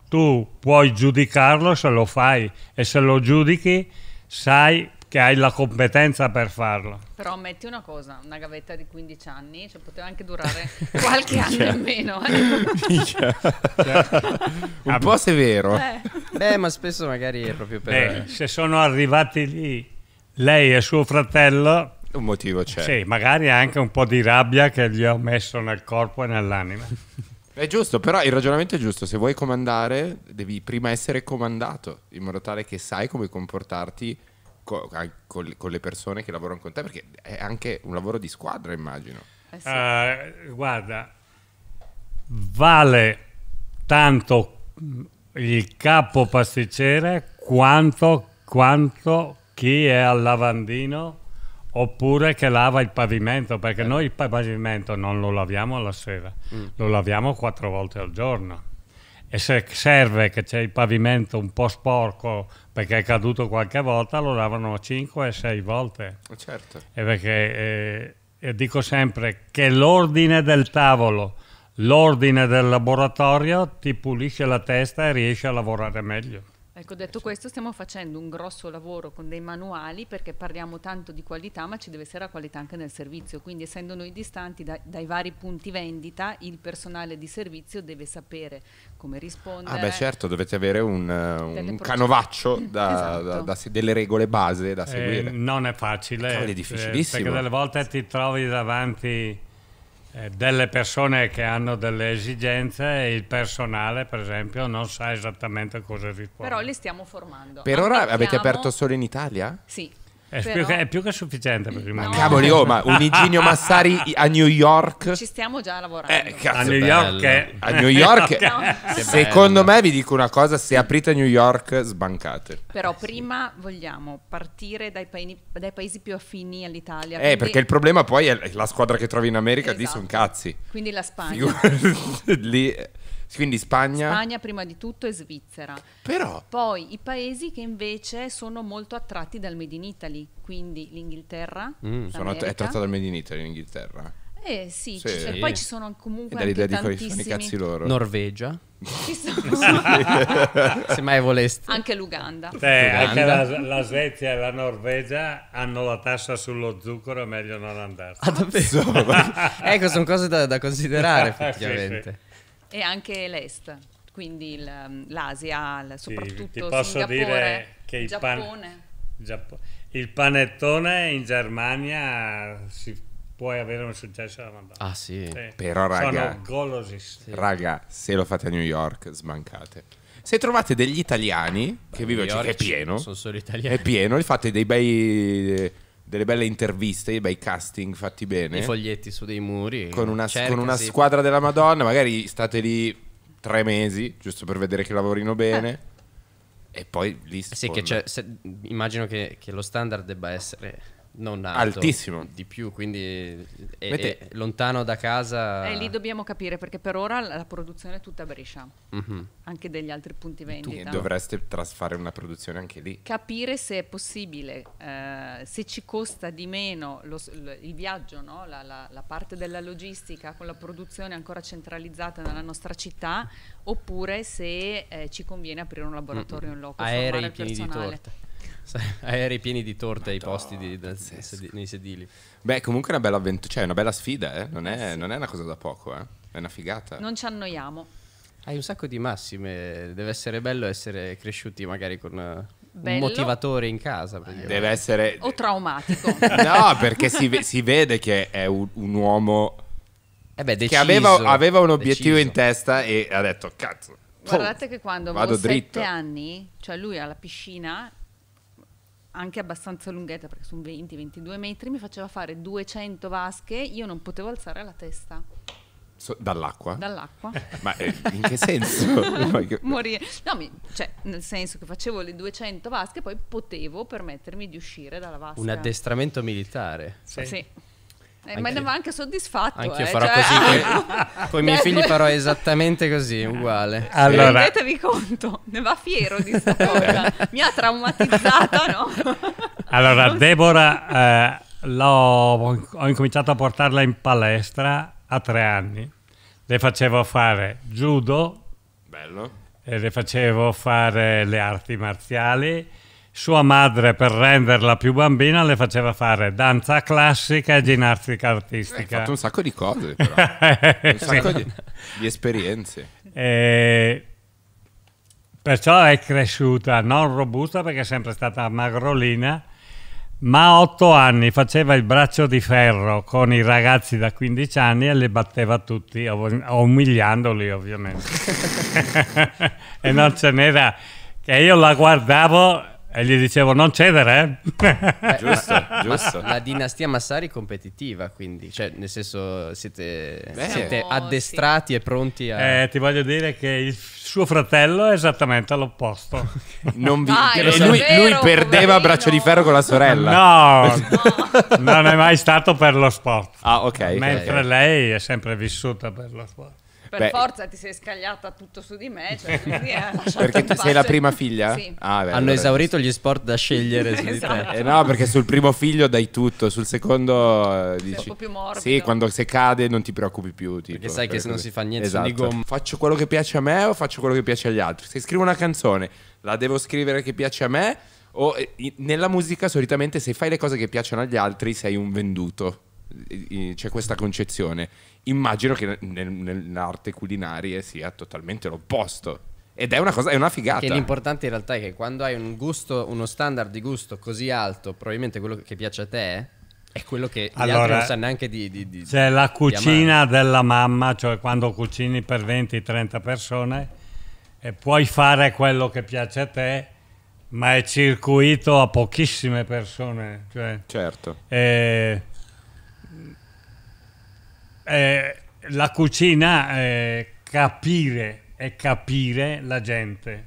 tu puoi giudicarlo se lo fai e se lo giudichi sai che hai la competenza per farlo.
Però metti una cosa, una gavetta di 15 anni, cioè poteva anche durare qualche anno in meno. Eh. cioè, un po' severo. Eh. Beh,
ma spesso magari è proprio per... Eh,
se sono arrivati lì lei e suo fratello... Un motivo c'è. Sì, magari anche un po' di rabbia che gli ho messo nel corpo e nell'anima.
È giusto, però il ragionamento è giusto. Se vuoi comandare, devi prima essere comandato, in modo tale che sai come comportarti con le persone che lavorano con te, perché è anche un lavoro di
squadra, immagino. Eh sì. uh, guarda, vale tanto il capo pasticcere quanto, quanto chi è al lavandino oppure che lava il pavimento, perché eh. noi il pavimento non lo laviamo la sera, mm. lo laviamo quattro volte al giorno e se serve che c'è il pavimento un po' sporco perché è caduto qualche volta lo lavano 5 e 6 volte eh, certo. e perché eh, e dico sempre che l'ordine del tavolo l'ordine del laboratorio ti pulisce la testa e riesci a lavorare meglio
Ecco, detto cioè. questo, stiamo facendo un grosso lavoro con dei manuali perché parliamo tanto di qualità, ma ci deve essere la qualità anche nel servizio. Quindi, essendo noi distanti da, dai vari punti vendita, il personale di servizio deve sapere come rispondere. Ah, beh, certo,
dovete avere un, eh, un canovaccio da, esatto. da, delle regole base da eh, seguire. Eh,
non è facile. è eh, difficilissimo. Eh, perché delle volte ti trovi davanti eh, delle persone che hanno delle esigenze e il personale per esempio non sa esattamente cosa rispondere
però li stiamo formando per ora avete aperto
solo in Italia? sì è, Però... più che, è, più che, sufficiente per rimanere. No. Cavoli, oh, ma un Iginio
Massari a New York.
Ci stiamo già lavorando. Eh, a
New York. È... A New York.
no.
Secondo
me vi dico una cosa: se aprite New York, sbancate.
Però prima sì. vogliamo partire dai, paini, dai, paesi più affini all'Italia. Eh, quindi... perché il
problema poi è la squadra che trovi in America, esatto. lì sono cazzi. Quindi la Spagna. lì. Eh. Quindi Spagna? Spagna
prima di tutto e Svizzera. Però... Poi i paesi che invece sono molto attratti dal Made in Italy, quindi l'Inghilterra. Mm, att- è trattato dal
Made in Italy l'Inghilterra.
Eh sì, sì. Cioè, poi ci sono comunque e anche tantissimi. Cazzi loro.
Norvegia.
sono. Se mai voleste. Anche l'Uganda. Cioè, Anche la, la,
Svezia e la Norvegia hanno la tassa sullo zucchero, è meglio non andarsene. Ah, ecco, sono cose da, da considerare effettivamente. Sì, sì
e anche l'est, quindi il, mm, l'Asia, il, soprattutto sì, ti posso Singapore, dire che il Giappone. Pan,
Giapp- il panettone in Germania si può avere un successo alla mandare. Ah sì. sì. Però raga, sono golosissimi.
Raga, se lo fate a New York smancate. Se trovate degli italiani Beh, che vivono, è pieno. Sono solo italiani. È pieno, li fate dei bei delle belle interviste, dei bei casting fatti bene. I foglietti su dei muri. Con una, cerca, con una sì. squadra della Madonna, magari state lì tre mesi, giusto per vedere che lavorino bene. Eh. E poi lì Sì, che
se, immagino che, che lo standard debba essere non alto, altissimo di più, quindi è, Mette... è lontano da casa. E eh, lì
dobbiamo capire perché per ora la produzione è tutta a Brescia, mm-hmm. anche degli altri punti vendita. Tu dovreste
trasfare una produzione anche lì.
Capire se è possibile, eh, se ci costa di meno lo, lo, il viaggio, no? la, la, la, parte della logistica con la produzione ancora centralizzata nella nostra città, oppure se eh, ci conviene aprire un laboratorio mm-hmm. in loco. Aerei pieni personale. di torta.
aerei pieni di torte ai posti di, da, sedi, nei sedili.
Beh, comunque è una bella avventura, cioè una bella sfida, eh? non, eh è, non, è, una cosa da poco, eh? è una figata.
Non ci annoiamo.
Hai un sacco di massime, deve essere bello essere cresciuti magari con Bello.
un motivatore
in casa. Deve essere...
O traumatico. no, perché si, ve- si,
vede che è un, un uomo eh beh, deciso, che aveva, aveva un obiettivo deciso. in testa e ha detto, cazzo. Guardate oh, che quando avevo sette
anni, cioè lui alla piscina anche abbastanza lunghetta perché sono 20-22 metri, mi faceva fare 200 vasche, io non potevo alzare la testa.
So, dall'acqua? Dall'acqua. Eh, ma eh, in che
senso? Morire. No, mi, cioè, nel senso che facevo le 200 vasche poi potevo permettermi di uscire dalla vasca. Un
addestramento militare. Sì. sì.
Eh, ma andava anche soddisfatto. Anche io eh, farò cioè... così. Ah, con i miei cioè, figli farò
esattamente così,
uguale. Allora. Rendetevi
conto, ne va fiero di questa cosa. Mi ha traumatizzato, no?
Allora, Deborah, eh, ho incominciato a portarla in palestra a tre anni. Le facevo fare judo. Bello. le facevo fare le arti marziali sua madre, per renderla più bambina, le faceva fare danza classica e ginnastica artistica. Eh, ha fatto un sacco di cose, però. un sacco sì. di,
di, esperienze.
E... Eh, perciò è cresciuta non robusta perché è sempre stata magrolina, ma a otto anni faceva il braccio di ferro con i ragazzi da 15 anni e li batteva tutti, umiliandoli ovviamente. e non ce n'era che io la guardavo e gli dicevo non cedere. Eh.
Beh, giusto, giusto. la dinastia Massari è competitiva, quindi, cioè, nel senso,
siete, siete addestrati sì. e pronti a... Eh, ti voglio dire che il suo fratello è esattamente all'opposto. non vi... Dai, lui, lui vero, perdeva a braccio di ferro con la sorella. No, no, non è mai stato per lo sport. Ah, ok. Mentre okay. lei è sempre vissuta per lo sport. Per Beh,
forza ti sei scagliata
tutto su di me. Cioè, eh. perché tu sei la prima figlia? Sì. Ah, beh, Hanno allora esaurito gli sport da
scegliere su esatto. di te. Eh no, perché sul primo figlio dai tutto, sul secondo eh, sei dici... un po' più morbido. Sì, quando se cade non ti preoccupi più. Tipo, perché sai per che se non si fa niente esatto. di gomma. Faccio quello che piace a me o faccio quello che piace agli altri? Se scrivo una canzone, la devo scrivere che piace a me o eh, nella musica solitamente se fai le cose che piacciono agli altri sei un venduto. C'è questa concezione Immagino che nel, nell'arte culinaria sia totalmente l'opposto. Ed è una, cosa, è una figata. Che l'importante
in realtà è che quando hai un gusto, uno standard di gusto così alto, probabilmente quello che piace a te è quello che gli allora, non sa neanche di, di, di C'è di, la cucina
della mamma, cioè quando cucini per 20-30 persone e puoi fare quello che piace a te, ma è circuito a pochissime persone. Cioè, certo. E eh, la cucina è eh, capire, e capire la gente.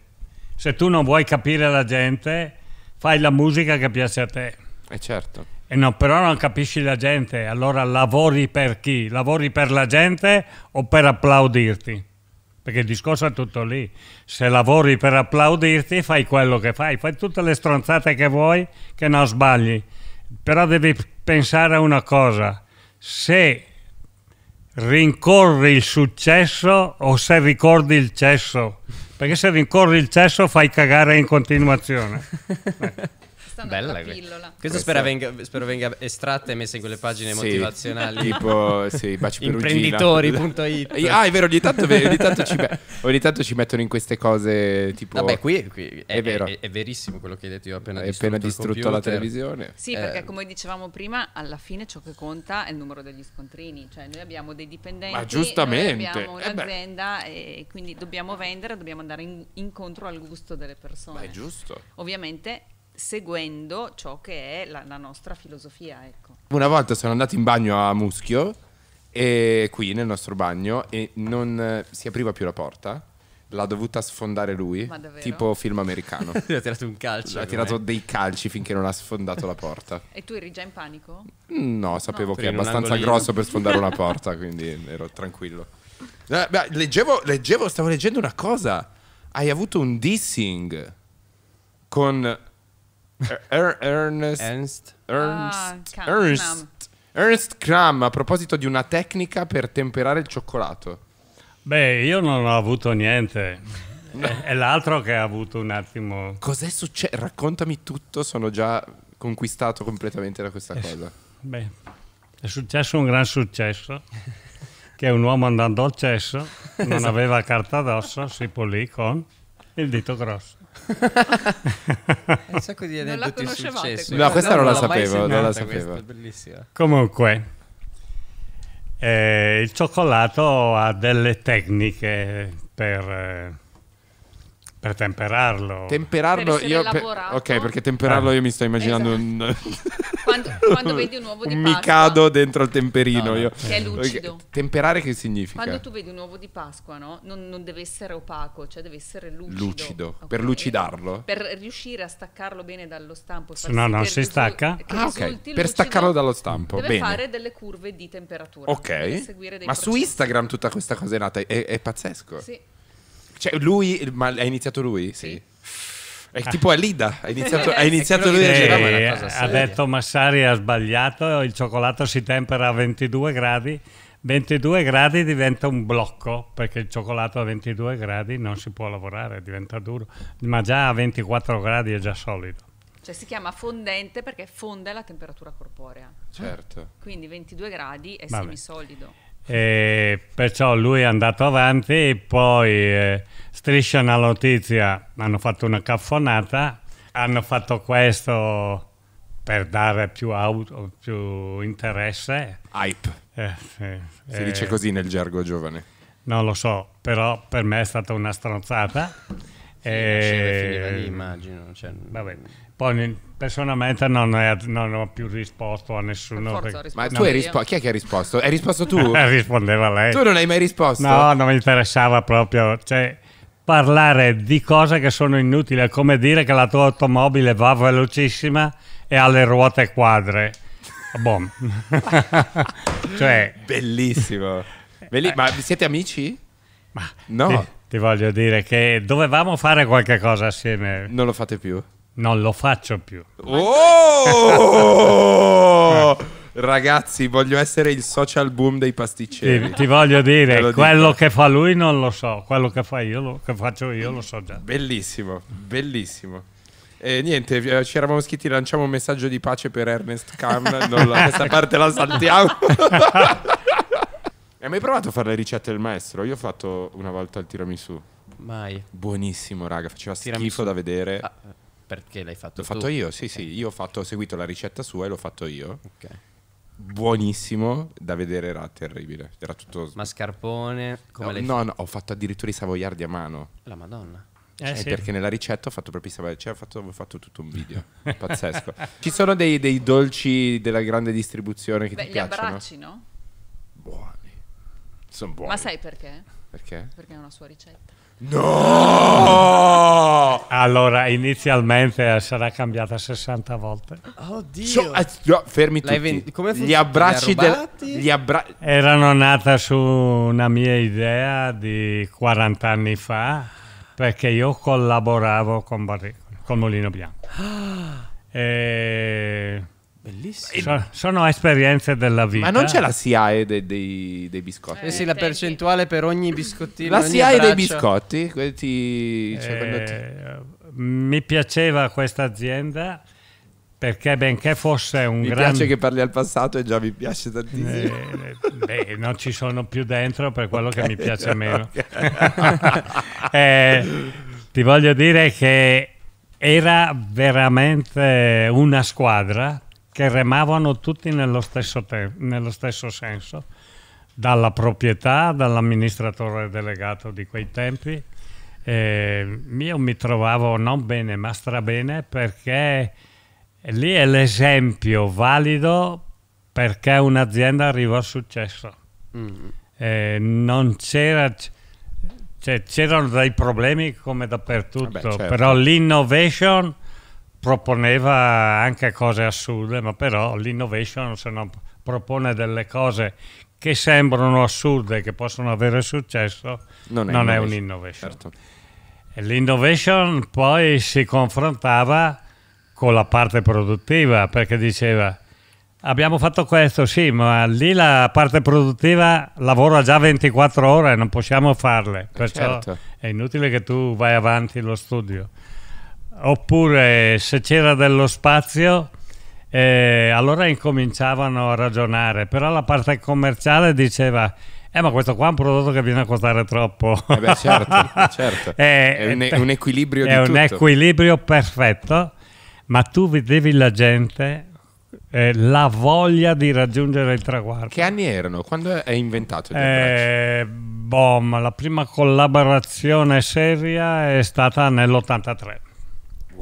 Se tu non vuoi capire la gente, fai la musica che piace a te. E eh, certo. E no, però non capisci la gente, allora lavori per chi? Lavori per la gente o per applaudirti? Perché il discorso è tutto lì. Se lavori per applaudirti, fai quello che fai, fai tutte le stronzate che vuoi, che non sbagli. Però devi pensare a una cosa. Se rincorri il successo o se ricordi il cesso. Perché se rincorri il cesso fai cagare in continuazione.
Beh. Bella la pillola. Questo, spero venga, spero venga estratta e messa in quelle pagine motivazionali. Tipo, sì, baci Imprenditori.it. ah, è vero, ogni tanto, ogni, tanto ci, ogni
tanto, ci, mettono in queste cose tipo... Vabbè, qui, qui è, è, vero. È,
è, verissimo quello che hai detto, io ho appena distrutto, appena distrutto la televisione. Sì,
eh. perché come dicevamo prima, alla fine ciò che conta è il numero degli scontrini, cioè noi abbiamo dei dipendenti, Ma giustamente. Noi abbiamo eh un'azienda eh e quindi dobbiamo vendere, dobbiamo andare in, incontro al gusto delle persone. Ma è giusto. Ovviamente seguendo ciò che è la, la nostra filosofia. Ecco.
Una volta sono andato in bagno a Muschio, e qui nel nostro bagno, e non eh, si apriva più la porta. L'ha dovuta sfondare lui, tipo film americano. ha tirato un calcio. Ha tirato dei calci finché non ha sfondato la porta.
E tu eri già in panico? No,
sapevo no. che è abbastanza grosso per sfondare una porta, quindi ero tranquillo. Eh, beh, leggevo, leggevo, stavo leggendo una cosa. Hai avuto un dissing con Er, Ernest. Ernst. Ernst. Ah, Ernst. Ernst Cram, a proposito di una tecnica per temperare il cioccolato.
Beh, io non ho avuto niente. No. È, è l'altro che ha avuto un attimo. Cos'è successo? Raccontami tutto,
sono già conquistato completamente da questa è, eh, cosa.
Beh, è successo un gran successo. che un uomo andando al cesso non esatto. aveva carta d'osso, si pulì con il dito grosso
un sacco di aneddoti successi. No, questa non, non la sapevo, non la sapevo. Questa,
Comunque, eh, il cioccolato ha delle tecniche per eh, per temperarlo. Temperarlo per io. Per, ok, perché temperarlo
ah. io mi sto immaginando esatto. un.
quando,
quando,
vedi un uovo di un Pasqua. cado dentro il temperino. No, io. Che è lucido. Okay. Temperare che significa? Quando tu
vedi un uovo di Pasqua, no? Non, non deve essere opaco, cioè deve essere lucido. Lucido. Okay. Per
lucidarlo?
Per riuscire a staccarlo bene dallo stampo. Se No, non si risul-
stacca. Ah, ok. Lucido, per staccarlo dallo stampo. Deve bene. fare
delle curve di temperatura. Ok. Ma su
Instagram tutta questa cosa è nata. È, è pazzesco. Sì. Cioè, lui, ma ha iniziato lui? Sì. È tipo Lida, ha iniziato, eh, ha iniziato lui a
girare. Eh, ha detto Massari ha sbagliato, il cioccolato si tempera a 22 gradi. 22 gradi diventa un blocco perché il cioccolato a 22 gradi non si può lavorare, diventa duro, ma già a 24 gradi è già solido. Cioè
si chiama fondente perché fonde la temperatura corporea. Certo. Quindi 22 gradi è Vabbè. semisolido.
E perciò lui è andato avanti e poi eh, Striscia una notizia, hanno fatto una caffonata, hanno fatto questo per dare più, auto, più interesse. Hype. Eh, sì. Si eh, dice
così nel gergo giovane.
Non lo so, però per me è stata una stronzata. Eh, lì,
immagino. Cioè,
mm. Poi personalmente non, è, non, ho più risposto a nessuno. Per perché... Ma tu hai risposto? Chi è che ha risposto? Hai risposto tu? Eh, rispondeva lei. Tu non hai mai risposto? No, non mi interessava proprio. Cioè, parlare di cose che sono inutili, è come dire che la tua automobile va velocissima e ha le ruote quadre. Bom. cioè...
Bellissimo. Belli- eh. ma
siete amici? Ma, no. Sì ti voglio dire che dovevamo fare qualche cosa assieme. Non lo fate più? Non lo faccio più.
Oh! Ragazzi, voglio essere il social boom dei pasticceri. Ti, ti voglio dire, quello
dico. che fa lui non lo so, quello che fa io, lo, che faccio io lo so già.
Bellissimo, bellissimo. E niente, eh, ci eravamo scritti, lanciamo un messaggio di pace per Ernest Kahn, questa parte la saltiamo. Hai mai provato a fare le ricette del maestro? Io ho fatto una volta il tiramisù. Mai. Buonissimo, raga, faceva tiramisù. schifo da vedere. Ah, eh, perché l'hai fatto? L'ho tu? fatto io, sì, okay. sì. Io ho, fatto, ho, seguito la ricetta sua e l'ho fatto io. Ok. Buonissimo, da vedere era terribile. Era tutto. Mascarpone. Come no, no, no, ho fatto addirittura i savoiardi a mano. La Madonna. Eh, cioè, sì. Perché nella ricetta ho fatto proprio i savoiardi. Cioè, ho fatto, ho fatto tutto un video. pazzesco. Ci sono dei, dei, dolci della grande distribuzione che Beh, ti piacciono? Gli abbracci,
no? Buono. Sono buoni. Ma sai perché? Perché? Perché è una sua ricetta.
No! Allora, inizialmente sarà cambiata 60 volte.
Oddio. So, eh, no, fermi tutti. Ven- come gli abbracci del, gli
abbra- Erano nata su una mia idea di 40 anni fa perché io collaboravo con, Barri- con Molino Bianco. E Bellissimo. Sono, sono, esperienze della vita. Ma non c'è la SIAE dei, dei, dei biscotti? Eh,
sì, la percentuale per ogni biscottino. La SIAE dei biscotti?
Ti, eh, mi piaceva questa azienda perché benché fosse un mi grande... Mi piace che parli al passato e già mi piace tantissimo. Eh, eh beh, non ci sono più dentro per quello okay, che mi piace meno. Okay. eh, ti voglio dire che era veramente una squadra che remavano tutti nello stesso, nello stesso senso, dalla proprietà, dall'amministratore delegato di quei tempi. Eh, io mi trovavo non bene, ma strabene, perché lì è l'esempio valido perché un'azienda arriva al successo. Mm. non c'era, cioè, c'erano dei problemi come dappertutto, Vabbè, certo. però l'innovation proponeva anche cose assurde, ma però l'innovation se non propone delle cose che sembrano assurde e che possono avere successo, non è, non è un'innovation. Certo. L'innovation poi si confrontava con la parte produttiva perché diceva abbiamo fatto questo, sì, ma lì la parte produttiva lavora già 24 ore, non possiamo farle, perciò certo. è inutile che tu vai avanti lo studio. Oppure se c'era dello spazio, eh, allora incominciavano a ragionare, però la parte commerciale diceva eh, ma questo qua è un prodotto che viene a costare troppo. Eh beh, certo, certo. è, eh, è, un, un equilibrio È un tutto. equilibrio perfetto, ma tu vedevi la gente, eh, la voglia di raggiungere il traguardo. Che anni erano? Quando è inventato il eh, boh, la prima collaborazione seria è stata nell'83.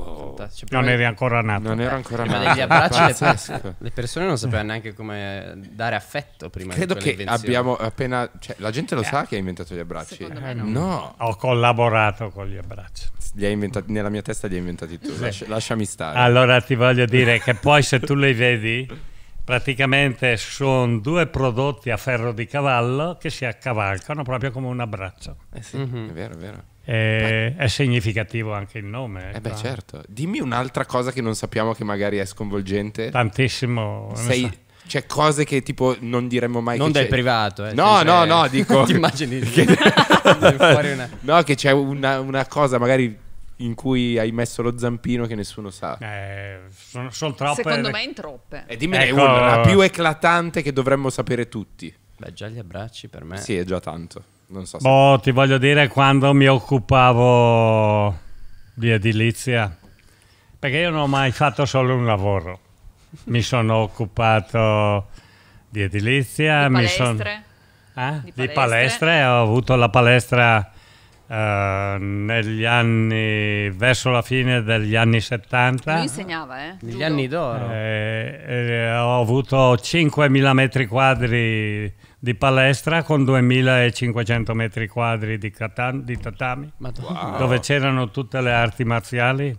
Wow. Non eri ancora nato. Non ero ancora nato. degli abbracci
le, le, persone non sapevano neanche come dare affetto prima
Credo che abbiamo appena... Cioè, la gente lo eh. sa che hai inventato gli abbracci. Eh, no.
no. Ho collaborato con gli abbracci.
Inventati, nella mia testa li hai inventati tu. Sì. Lascia, lasciami stare. Allora
ti voglio dire che poi se tu li vedi... Praticamente sono due prodotti a ferro di cavallo che si accavalcano proprio come un abbraccio. Eh sì, mm-hmm. è vero, è vero. Eh, è significativo anche il nome. Eh, eh beh, certo.
Dimmi un'altra cosa che non sappiamo che magari è sconvolgente.
Tantissimo. Sei, so.
Cioè, cose che tipo non diremmo mai. Non del privato, eh. No, cioè, no, cioè, no, dico. Ti immagini che... una... No, che c'è una, una, cosa magari in cui hai messo lo zampino che nessuno sa.
Eh, sono, sono troppe. Secondo me in troppe. E eh, dimmi ecco... una, la più
eclatante che dovremmo sapere tutti. Beh, già gli abbracci per me. Sì, è già tanto. Non so se... Boh,
ti voglio dire quando mi occupavo di edilizia, perché io non ho mai fatto solo un lavoro. Mi sono occupato di edilizia, di mi sono... Eh? Di, di palestre. ho avuto la palestra eh, negli anni, verso la fine degli anni 70. Lui insegnava, eh? Negli anni d'oro. Eh, eh ho avuto 5.000 metri quadri di palestra con 2500 metri quadri di, katan, di tatami, wow. dove c'erano tutte le arti marziali.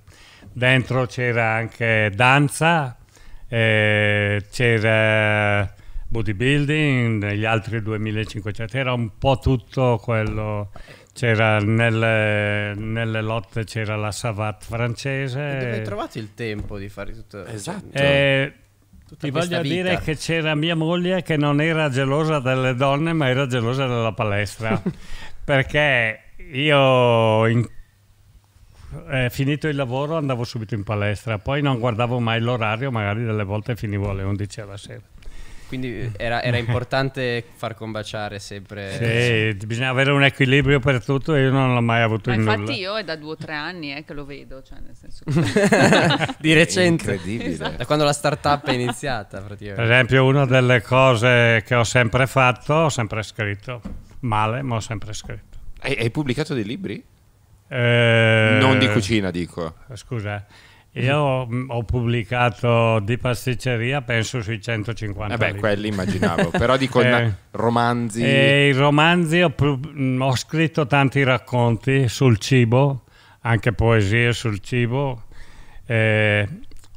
Dentro c'era anche danza, eh, c'era bodybuilding, gli altri 2500, era un po' tutto quello. C'era nelle, nelle, lotte c'era la savate francese. E dove hai
trovato il tempo di fare
tutto? Esatto. E eh, Tutta Ti voglio vita. dire che c'era mia moglie che non era gelosa delle donne, ma era gelosa della palestra. perché io in eh, finito il lavoro andavo subito in palestra, poi non guardavo mai l'orario, magari delle volte finivo alle 11 alla sera.
Quindi era, era importante far combaciare sempre.
Sì, bisogna avere un equilibrio per tutto e io non l'ho mai avuto Ma in infatti nulla.
io è da due o tre anni eh, che lo vedo, cioè nel senso che...
di recente.
Incredibile. Esatto. Da
quando la startup è iniziata praticamente. Per
esempio una delle cose che ho sempre fatto, ho sempre scritto, male ma ho sempre scritto.
Hai, hai pubblicato dei libri?
Eh... Non di cucina dico. Scusa. Io ho, pubblicato di pasticceria, penso sui 150. Vabbè, eh quelli immaginavo, però dico eh,
romanzi. Eh,
I romanzi ho, mm, ho, scritto tanti racconti sul cibo, anche poesie sul cibo. Eh,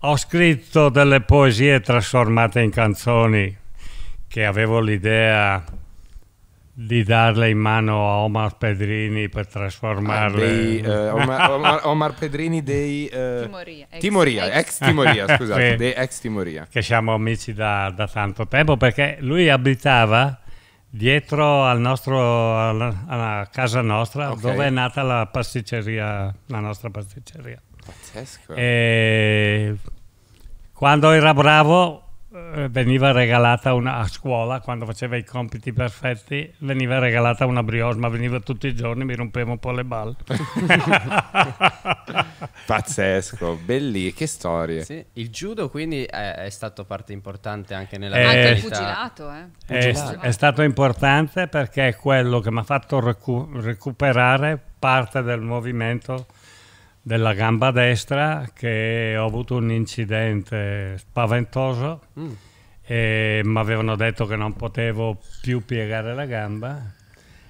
ho scritto delle poesie trasformate in canzoni che avevo l'idea di darle in mano a Omar Pedrini per trasformarle ah, dei, eh, Omar,
Omar, Omar, Pedrini dei eh, Timoria, ex, Timoria, ex, ex Timoria scusate, sì, dei
ex Timoria che siamo amici da, da, tanto tempo perché lui abitava dietro al nostro, alla, alla casa nostra okay. dove è nata la pasticceria la nostra pasticceria pazzesco eh. e quando era bravo eh, veniva regalata una, a scuola quando faceva i compiti perfetti veniva regalata una brioche ma veniva tutti i giorni mi rompevo un po' le balle
pazzesco belli che storie sì.
il judo quindi è, è, stato parte importante anche nella eh, vita anche il fugilato, eh. eh. è, È, è,
stato importante perché è quello che mi ha fatto recu- recuperare parte del movimento della gamba destra che ho avuto un incidente spaventoso mm. e mi avevano detto che non potevo più piegare la gamba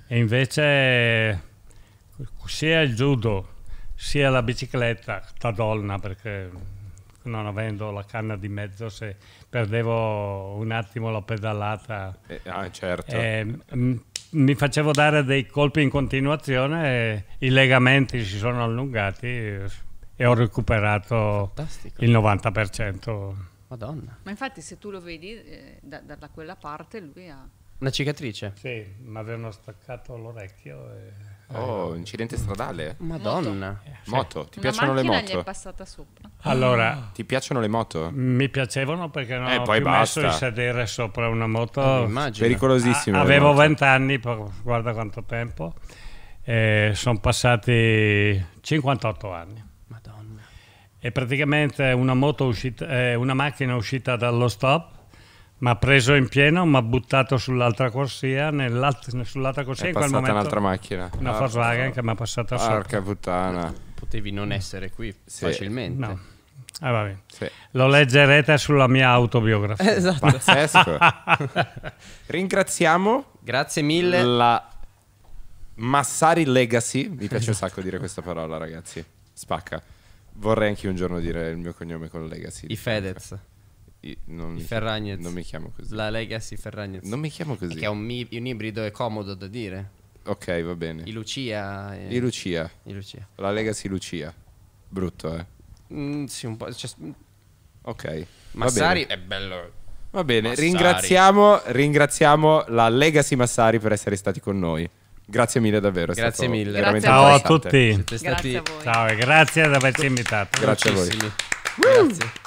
e invece sia il judo sia la bicicletta tadolna perché non avendo la canna di mezzo se perdevo un attimo la pedalata eh, ah, certo. eh, mi facevo dare dei colpi in continuazione i legamenti si sono allungati e ho recuperato Fantastico. il 90%. Madonna.
Ma infatti se tu lo vedi eh, da, da, quella parte lui ha...
Una cicatrice? Sì, mi avevano staccato l'orecchio. E... Oh,
ecco. incidente stradale.
Madonna. Moto, ti Una piacciono le macchina gli è moto? passata sopra. Allora, ah. Ti piacciono le moto? mi piacevano perché non Eh, ho poi basta. messo il sedere sopra una moto. Eh, Pericolosissimo. A- avevo 20 anni, guarda quanto tempo. Eh, sono passati 58 anni. Madonna. E praticamente una, moto uscita, eh, una macchina uscita dallo stop mi ha preso in pieno, mi ha buttato sull'altra corsia, sull'altra corsia è in quel momento... un'altra macchina. Una ah, Volkswagen che mi ha passato ah, sopra. Porca puttana.
Potevi non essere qui sì. facilmente. No.
Ah, va bene. Sì. Lo leggerete sulla mia autobiografia. Esatto. Pazzesco.
Ringraziamo. Grazie mille. La Massari Legacy. Mi piace esatto. un sacco dire questa parola, ragazzi. Spacca. Vorrei anche un giorno dire il mio cognome con Legacy. I Fedez. Comunque non I Ferragnez. Non mi chiamo così.
La Legacy Ferragnez. Non mi chiamo così. È che è un, mi- un ibrido e comodo da dire.
Ok, va bene.
I Lucia. E... I
Lucia. I Lucia. La Legacy Lucia. Brutto, eh?
Mm, sì, un po'. Cioè... Mm.
Ok. Massari è bello. Va bene, ringraziamo, ringraziamo la Legacy Massari per essere stati con noi. Grazie mille davvero. Grazie mille. Grazie Ciao a tutti.
stati... Grazie a voi. Ciao, grazie per averci invitato. Grazie a voi. Grazie.